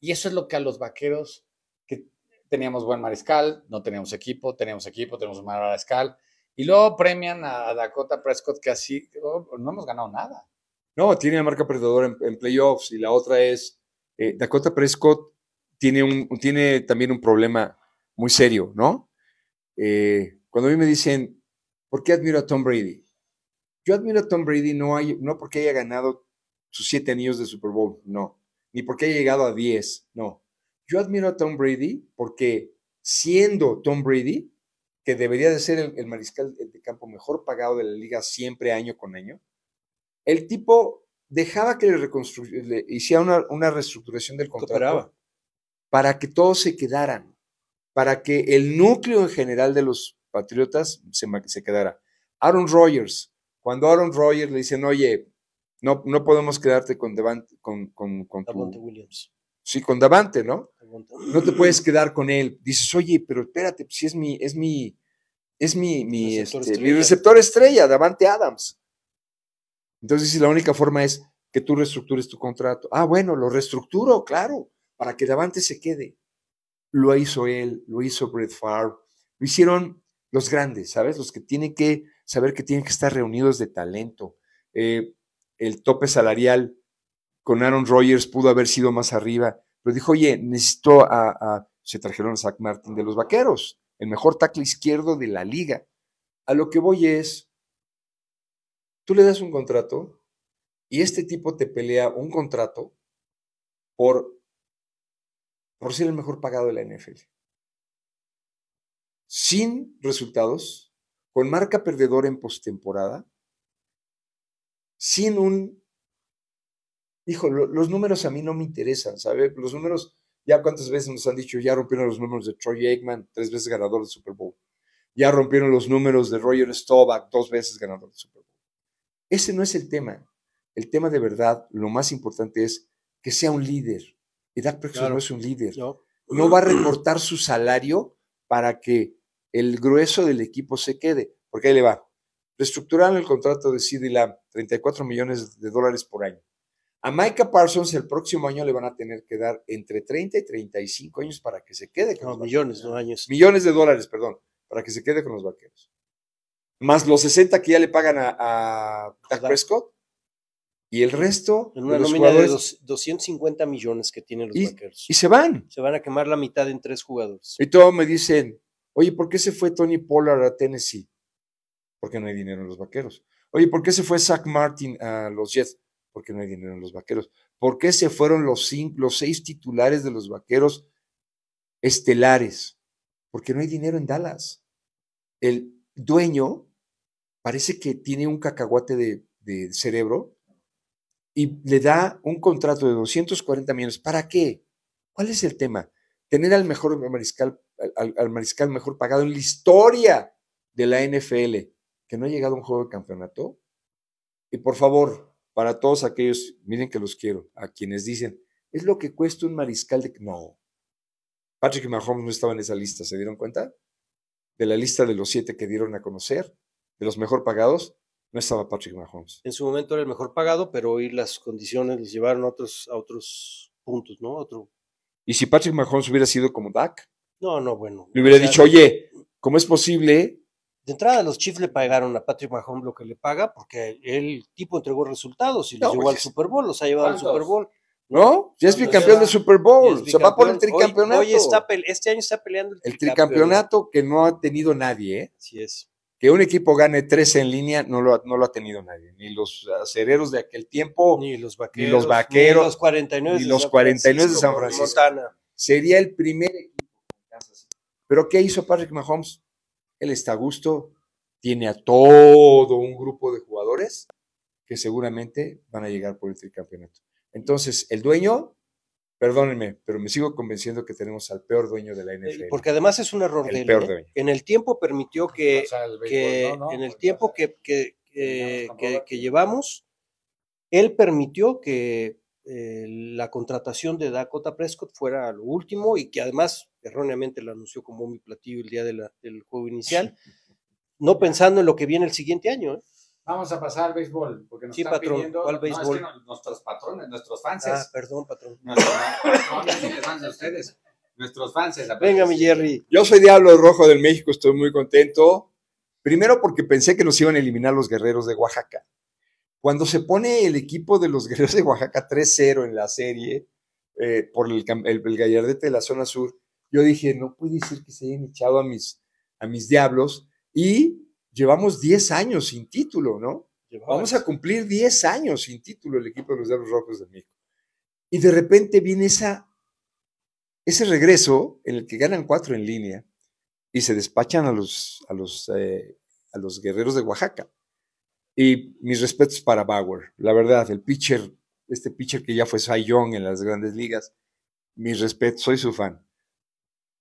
Y eso es lo que a los vaqueros, que teníamos buen mariscal, no teníamos equipo, teníamos equipo, tenemos un mariscal. Y luego premian a Dakota Prescott, que así no hemos ganado nada. No, tiene marca perdedora en, playoffs y la otra es eh, Dakota Prescott tiene, un, tiene también un problema muy serio, ¿no? Eh, cuando a mí me dicen, ¿Por qué admiro a Tom Brady? Yo admiro a Tom Brady no, hay, no porque haya ganado sus siete anillos de Super Bowl, no, ni porque haya llegado a diez, no. Yo admiro a Tom Brady porque siendo Tom Brady, que debería de ser el, mariscal de campo mejor pagado de la liga siempre año con año, el tipo dejaba que le, le hiciera una, una, reestructuración del contrato para que todos se quedaran, para que el núcleo en general de los Patriotas se, se quedara. Aaron Rodgers, cuando Aaron Rodgers le dicen, oye, no, no podemos quedarte con Davante Williams. Sí, con Davante, ¿no? No te puedes quedar con él. Dices, oye, pero espérate, pues, si es mi, es mi, es mi, mi receptor, este, estrella. Davante Adams. Entonces, si la única forma es que tú reestructures tu contrato. Ah, bueno, lo reestructuro, claro, para que Davante se quede. Lo hizo él, lo hizo Brett Favre, lo hicieron los grandes, ¿sabes? Los que tienen que saber que tienen que estar reunidos de talento. Eh, el tope salarial con Aaron Rodgers pudo haber sido más arriba, pero dijo, oye, necesito a, se trajeron a Zach Martin de los Vaqueros, el mejor tackle izquierdo de la liga. A lo que voy es, tú le das un contrato y este tipo te pelea un contrato por, por ser el mejor pagado de la NFL sin resultados, con marca perdedora en postemporada, sin un... Hijo, los números a mí no me interesan, ¿sabes? Los números, ya cuántas veces nos han dicho, ya rompieron los números de Troy Aikman, tres veces ganador del Super Bowl. Ya rompieron los números de Roger Staubach, dos veces ganador del Super Bowl. Ese no es el tema. El tema de verdad, lo más importante es que sea un líder. Y Dak no es un líder. no va a recortar su salario para que el grueso del equipo se quede, porque ahí le va. Reestructuraron el contrato de y Lamb, 34 millones de dólares por año. A Micah Parsons el próximo año le van a tener que dar entre 30 y 35 años para que se quede con los millones, vaqueros. años. Millones de dólares, perdón, para que se quede con los vaqueros. Más los 60 que ya le pagan a, a Prescott y el resto. En una nómina de 250 millones que tienen los vaqueros. Y se van. Se van a quemar la mitad en tres jugadores. Y todos me dicen, oye, ¿por qué se fue Tony Pollard a Tennessee? Porque no hay dinero en los vaqueros. Oye, ¿por qué se fue Zach Martin a los Jets? Porque no hay dinero en los vaqueros. ¿Por qué se fueron los, seis titulares de los vaqueros estelares? Porque no hay dinero en Dallas. El dueño parece que tiene un cacahuate de cerebro y le da un contrato de 240 millones. ¿Para qué? ¿Cuál es el tema? Tener al mejor mariscal, al, mariscal mejor pagado en la historia de la NFL, que no ha llegado a un juego de campeonato. Y por favor, para todos aquellos, miren que los quiero, a quienes dicen, es lo que cuesta un mariscal de... No. Patrick Mahomes no estaba en esa lista, ¿se dieron cuenta? De la lista de los siete que dieron a conocer, de los mejor pagados, no estaba Patrick Mahomes. En su momento era el mejor pagado, pero hoy las condiciones les llevaron a otros, a otros puntos, ¿no? Otro... Y si Patrick Mahomes hubiera sido como Dak. No, no, bueno. Le hubiera dicho, oye, ¿cómo es posible? De entrada, los Chiefs le pagaron a Patrick Mahomes lo que le paga, porque el tipo entregó resultados y los llevó al pues, Super Bowl, los ha llevado al Super Bowl. ¿No? Ya es bicampeón del Super Bowl. Se va por el tricampeonato. Hoy, este año está peleando el, tricampeonato. El tricampeonato que no ha tenido nadie. ¿eh? Así es que un equipo gane tres en línea no lo, no lo ha tenido nadie, ni los acereros de aquel tiempo, ni los vaqueros, ni los, vaqueros, ni los 49, los de San Francisco. Sería el primer equipo. Pero ¿qué hizo Patrick Mahomes? Él está a gusto, tiene a todo un grupo de jugadores que seguramente van a llegar por el tricampeonato. Entonces, el dueño Perdónenme, pero me sigo convenciendo que tenemos al peor dueño de la eh, NFL. Porque además es un error de él. ¿eh? En el tiempo permitió que, en el tiempo que, que, llevamos, él permitió que eh, la contratación de Dakota Prescott fuera lo último y que además erróneamente la anunció como mi platillo el día del juego inicial, no pensando en lo que viene el siguiente año. ¿eh? Vamos a pasar al béisbol, porque nos sí, están béisbol? nuestros patrones, nuestros fans. Ah, perdón, patrón. Nuestros fans de ustedes. Nuestros fans. Venga, mi Jerry. Yo soy Diablo Rojo del México, estoy muy contento. Primero porque pensé que nos iban a eliminar los guerreros de Oaxaca. Cuando se pone el equipo de los guerreros de Oaxaca 3-0 en la serie eh, por el, Gallardete de la zona sur, yo dije, no puede decir que se hayan echado a mis, a mis diablos. Y llevamos 10 años sin título, ¿no? Vamos a cumplir 10 años sin título el equipo de los Diablos Rojos de México. Y de repente viene esa, ese regreso en el que ganan cuatro en línea y se despachan a los, a los, eh, a los guerreros de Oaxaca. Y mis respetos para Bauer, la verdad, el pitcher, este pitcher que ya fue Cy Young en las grandes ligas, mis respetos, soy su fan.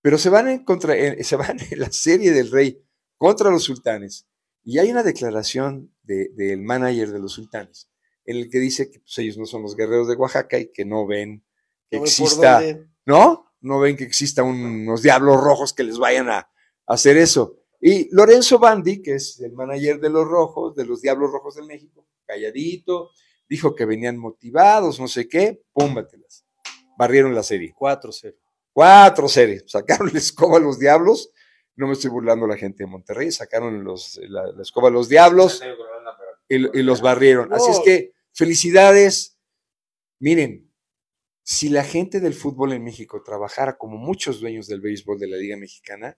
Pero se van en, contra, eh, se van en la serie del Rey contra los sultanes. Y hay una declaración del manager de los sultanes en el que dice que pues, ellos no son los guerreros de Oaxaca y que no ven que exista, ¿no? No ven que exista unos diablos rojos que les vayan a, hacer eso. Y Lorenzo Bandi, que es el manager de los rojos, de los diablos rojos de México, calladito, dijo que venían motivados, no sé qué, pómbatelas. Barrieron la serie. cuatro series. cuatro series Sacaron la escoba a los diablos no me estoy burlando la gente de Monterrey, sacaron los, la, escoba los diablos y, los barrieron. Así es que felicidades. Miren, si la gente del fútbol en México trabajara como muchos dueños del béisbol de la Liga Mexicana,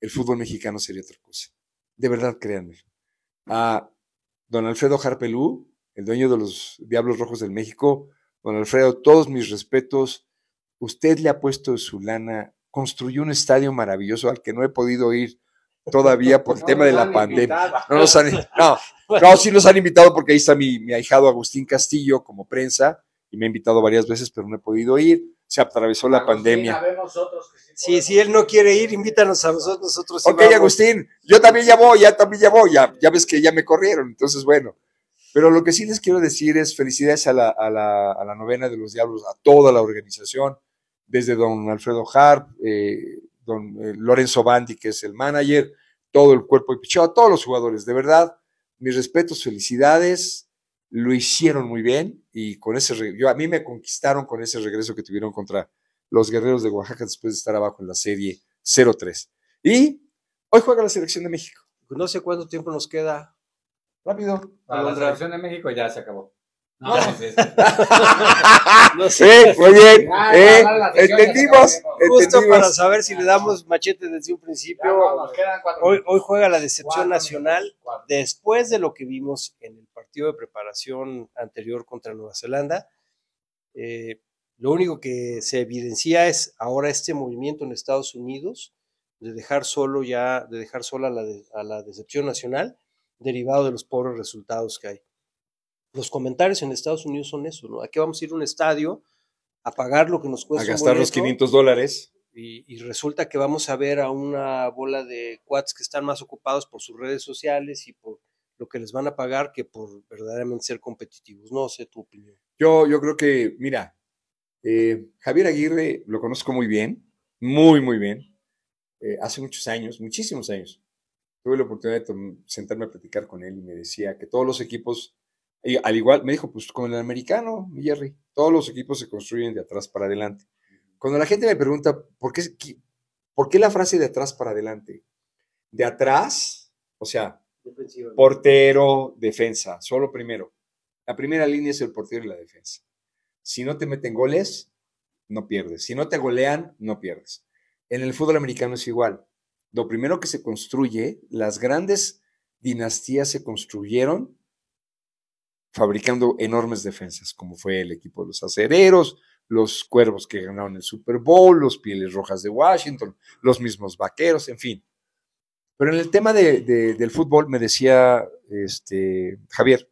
el fútbol mexicano sería otra cosa. De verdad, créanme. A don Alfredo Harpelú, el dueño de los Diablos Rojos del México, don Alfredo, todos mis respetos. Usted le ha puesto su lana construyó un estadio maravilloso al que no he podido ir todavía por el tema de la pandemia. No nos han, sí nos han invitado porque ahí está mi, mi ahijado Agustín Castillo como prensa y me ha invitado varias veces, pero no he podido ir. Se atravesó la pandemia. si él no quiere ir, invítanos a nosotros. ok, Agustín, yo también ya voy, ya también ya voy, ya, ya, ves que ya me corrieron, entonces bueno. Pero lo que sí les quiero decir es felicidades a la, a la novena de los diablos, a toda la organización, desde don Alfredo Harp, eh, don eh, Lorenzo Bandi, que es el manager, todo el cuerpo de Picheo, a todos los jugadores, de verdad, mis respetos, felicidades, lo hicieron muy bien y con ese yo, a mí me conquistaron con ese regreso que tuvieron contra los guerreros de Oaxaca después de estar abajo en la serie 0-3. Y hoy juega la selección de México. No sé cuánto tiempo nos queda. Rápido. la selección de México ya se acabó. No, sé. oye, entendimos. Justo para saber si le damos machete desde un principio. hoy, juega la decepción nacional después de lo que vimos en el partido de preparación anterior contra Nueva Zelanda. lo único que se evidencia es ahora este movimiento en Estados Unidos de dejar solo ya, de dejar sola a la decepción nacional derivado de los pobres resultados que hay los comentarios en Estados Unidos son eso, ¿no? ¿A qué vamos a ir a un estadio a pagar lo que nos cuesta? A gastar los 500 dólares. Y, resulta que vamos a ver a una bola de cuates que están más ocupados por sus redes sociales y por lo que les van a pagar que por verdaderamente ser competitivos. No sé tu opinión. Yo, yo creo que, mira, eh, Javier Aguirre lo conozco muy bien, muy, muy bien. Eh, hace muchos años, muchísimos años, tuve la oportunidad de sentarme a platicar con él y me decía que todos los equipos al igual, me dijo, pues con el americano, Jerry, todos los equipos se construyen de atrás para adelante. Cuando la gente me pregunta, ¿por qué, la frase de atrás para adelante? De atrás, o sea, portero, defensa, solo primero. La primera línea es el portero y la defensa. Si no te meten goles, no pierdes. Si no te golean, no pierdes. En el fútbol americano es igual. Lo primero que se construye, las grandes dinastías se construyeron fabricando enormes defensas, como fue el equipo de los acereros, los cuervos que ganaron el Super Bowl, los pieles rojas de Washington, los mismos vaqueros, en fin. Pero en el tema de, del fútbol, me decía este, Javier,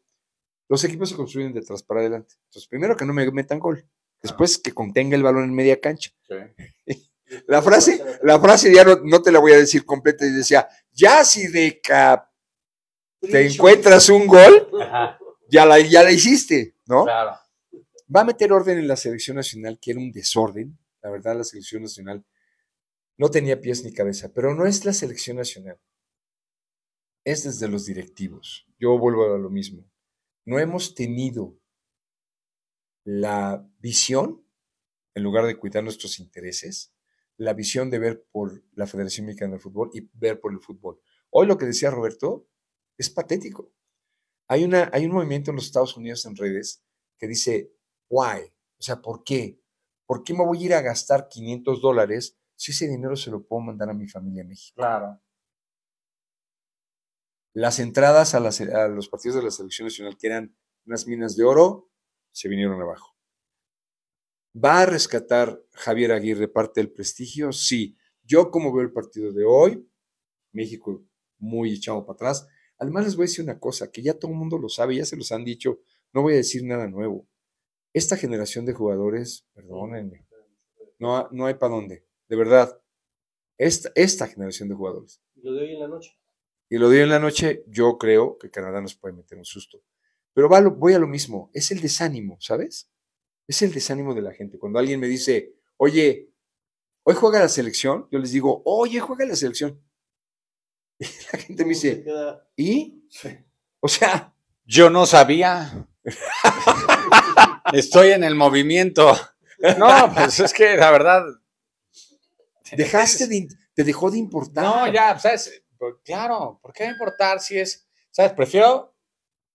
los equipos se construyen de atrás para adelante. Entonces, primero que no me metan gol, después que contenga el balón en media cancha. la frase, la frase ya no, te la voy a decir completa, y decía, ya si de te encuentras un gol, ya la, hiciste, ¿no? Claro. Va a meter orden en la selección nacional, que era un desorden. La verdad, la selección nacional no tenía pies ni cabeza, pero no es la selección nacional. Es desde los directivos. Yo vuelvo a lo mismo. No hemos tenido la visión, en lugar de cuidar nuestros intereses, la visión de ver por la Federación Mexicana de Fútbol y ver por el fútbol. Hoy lo que decía Roberto es patético. Hay, una, hay un movimiento en los Estados Unidos en redes que dice, why? O sea, ¿por qué? ¿Por qué me voy a ir a gastar 500 dólares si ese dinero se lo puedo mandar a mi familia a México? Claro. Las entradas a, a los partidos de la selección nacional, que eran unas minas de oro, se vinieron abajo. ¿Va a rescatar Javier Aguirre parte del prestigio? Sí. Yo como veo el partido de hoy, México muy echado para atrás, Además, les voy a decir una cosa, que ya todo el mundo lo sabe, ya se los han dicho, no voy a decir nada nuevo. Esta generación de jugadores, perdónenme, no, no hay para dónde, de verdad. Esta, esta generación de jugadores. Y lo de hoy en la noche. Y lo de hoy en la noche, yo creo que Canadá nos puede meter un susto. Pero voy a lo mismo, es el desánimo, ¿sabes? Es el desánimo de la gente. Cuando alguien me dice, oye, hoy juega la selección, yo les digo, oye, juega la selección. Y la gente me dice, ¿y? O sea, yo no sabía. Estoy en el movimiento. No, pues es que la verdad. Dejaste te dejó de importar. No, ya, ¿sabes? Pues, claro, ¿por qué importar si es, ¿sabes? Prefiero,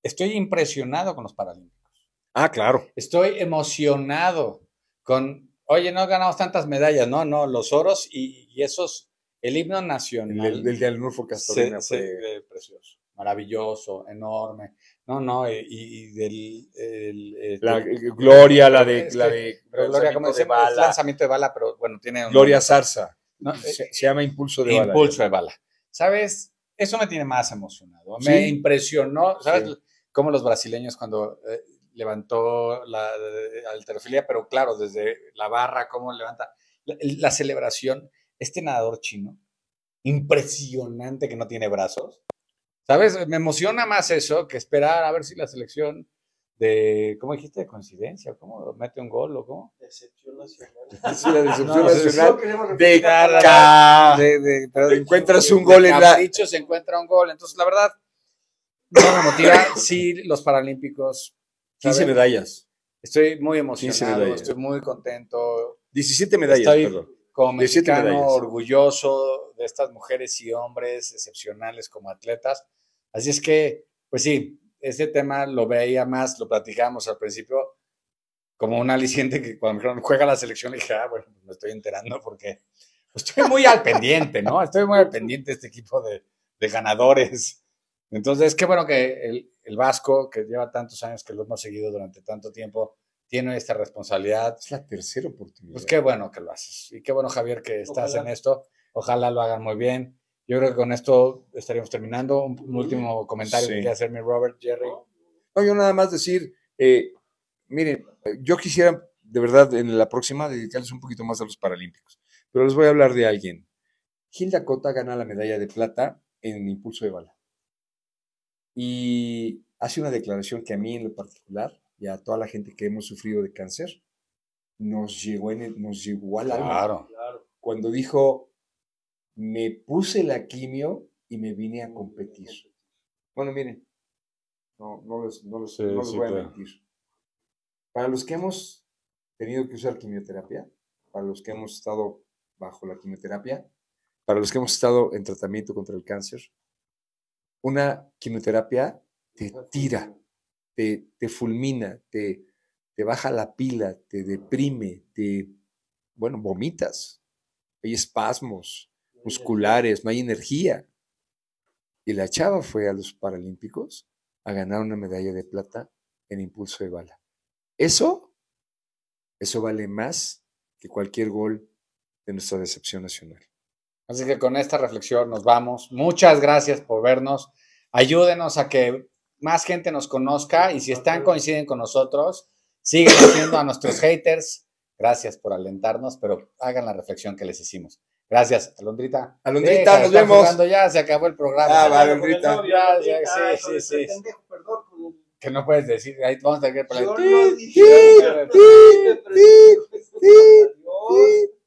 estoy impresionado con los Paralímpicos. Ah, claro. Estoy emocionado con, oye, no ganamos tantas medallas, no, no, los oros y esos el himno nacional. del de Arnulfo Castorena sí, precioso. Maravilloso, enorme. No, no, y, del. Este, la eh, Gloria, la de. La de Gloria, como se llama, lanzamiento de bala, pero bueno, tiene. Gloria Zarza. Eh, se, llama Impulso de Impulso Bala. Impulso de Bala. ¿Sabes? Eso me tiene más emocionado. Me impresionó. ¿Sabes cómo los brasileños cuando. Eh, levantó la, alterofilia, pero claro, desde la barra, cómo levanta la celebración este nadador chino, impresionante que no tiene brazos. ¿Sabes? Me emociona más eso que esperar a ver si la selección de, ¿cómo dijiste? De coincidencia, ¿cómo? ¿Mete un gol o cómo? Decepción nacional. la nacional. De, encuentras un gol en la... Dicho, se encuentra un gol. Entonces, la verdad, no me motiva. sí, los Paralímpicos. 15 medallas. Estoy muy emocionado, estoy muy contento. 17 medallas, perdón como mexicano orgulloso de estas mujeres y hombres excepcionales como atletas. Así es que, pues sí, este tema lo veía más, lo platicábamos al principio, como un aliciente que cuando me dijeron, juega la selección, dije, ah, bueno, pues me estoy enterando porque estoy muy al pendiente, ¿no? Estoy muy al pendiente de este equipo de, ganadores. Entonces, qué bueno que el, el Vasco, que lleva tantos años, que lo hemos seguido durante tanto tiempo, tiene esta responsabilidad. Es la tercera oportunidad. Pues qué bueno que lo haces. Y qué bueno, Javier, que estás en esto. Ojalá lo hagan muy bien. Yo creo que con esto estaríamos terminando. Un, último comentario que hacerme Robert, Jerry. No, yo nada más decir, eh, miren, yo quisiera de verdad en la próxima dedicarles un poquito más a los Paralímpicos, pero les voy a hablar de alguien. Gilda Cota gana la medalla de plata en impulso de bala. Y hace una declaración que a mí en lo particular y a toda la gente que hemos sufrido de cáncer, nos llegó, en nos llegó al Cuando dijo, me puse la quimio y me vine a competir. Bueno, miren, no, no les, voy a mentir. Para los que hemos tenido que usar quimioterapia, para los que hemos estado bajo la quimioterapia, para los que hemos estado en tratamiento contra el cáncer, una quimioterapia te tira, te, fulmina, te, te baja la pila, te deprime, te, bueno, vomitas, hay espasmos musculares, no hay energía. Y la chava fue a los Paralímpicos a ganar una medalla de plata en impulso de bala. Eso, eso vale más que cualquier gol de nuestra decepción nacional. Así que con esta reflexión nos vamos. Muchas gracias por vernos. Ayúdenos a que más gente nos conozca y si están, coinciden con nosotros, siguen haciendo a nuestros haters. Gracias por alentarnos, pero hagan la reflexión que les hicimos. Gracias, Alondrita. Alondrita, nos vemos. Ya se acabó el programa. Ah, Alondrita. sí, sí, sí. Que no puedes decir, ahí vamos a tener que...